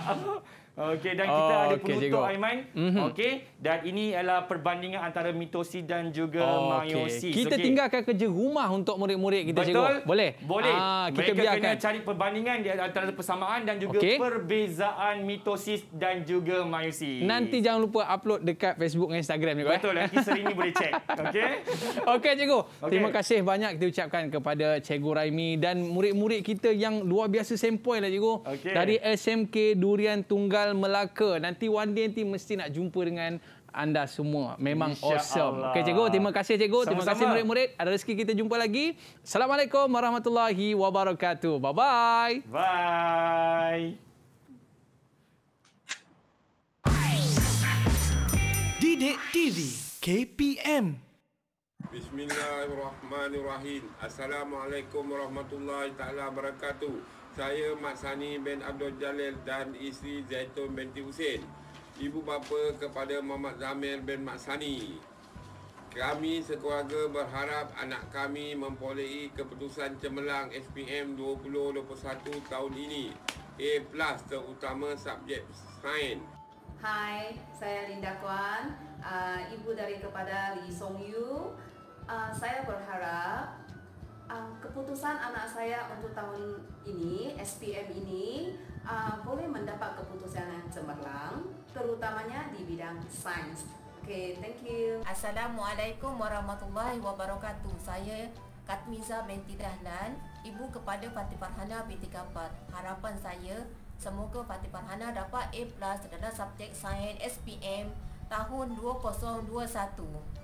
Okey dan kita oh, ada okay, penutup Aiman. Mm-hmm. Okey dan ini adalah perbandingan antara mitosi dan juga oh, okay. meiosis. Kita okay. tinggalkan kerja rumah untuk murid-murid kita Betul. cikgu. Betul. Boleh. Boleh. Ah, kita Mereka biarkan. kena cari perbandingan antara persamaan dan juga okay. perbezaan mitosis dan juga meiosis. Nanti jangan lupa upload dekat Facebook dan Instagram cikgu. Eh. Betul. Nanti eh. sering ini boleh cek. (laughs) Okey. Okey cikgu. Okay. Terima kasih banyak kita ucapkan kepada cikgu Raimi dan murid-murid kita yang luar biasa sempoi lah cikgu. Okay. Dari SMK Durian Tunggal tinggal Melaka. Nanti one day nanti mesti nak jumpa dengan anda semua. Memang Insya awesome. Allah. Okay, cikgu. Terima kasih, cikgu. Sama-sama. Terima kasih, murid-murid. Ada rezeki kita jumpa lagi. Assalamualaikum warahmatullahi wabarakatuh. Bye-bye. Bye. Didik TV KPM Bismillahirrahmanirrahim. Assalamualaikum warahmatullahi taala wabarakatuh saya Mat Sani bin Abdul Jalil dan isteri Zaitun binti Husin. Ibu bapa kepada Muhammad Zamir bin Mat Sani. Kami sekeluarga berharap anak kami memperolehi keputusan cemerlang SPM 2021 tahun ini. A plus terutama subjek sains. Hai, saya Linda Kwan, uh, ah, ibu dari kepada Lee Song Yu. Uh, ah, saya berharap uh, keputusan anak saya untuk tahun ini SPM ini uh, boleh mendapat keputusan yang cemerlang terutamanya di bidang sains. Okay, thank you. Assalamualaikum warahmatullahi wabarakatuh. Saya Katmiza binti Dahlan, ibu kepada Fatih Farhana binti Kapat. Harapan saya semoga Fatih Farhana dapat A+ dalam subjek sains SPM tahun 2021.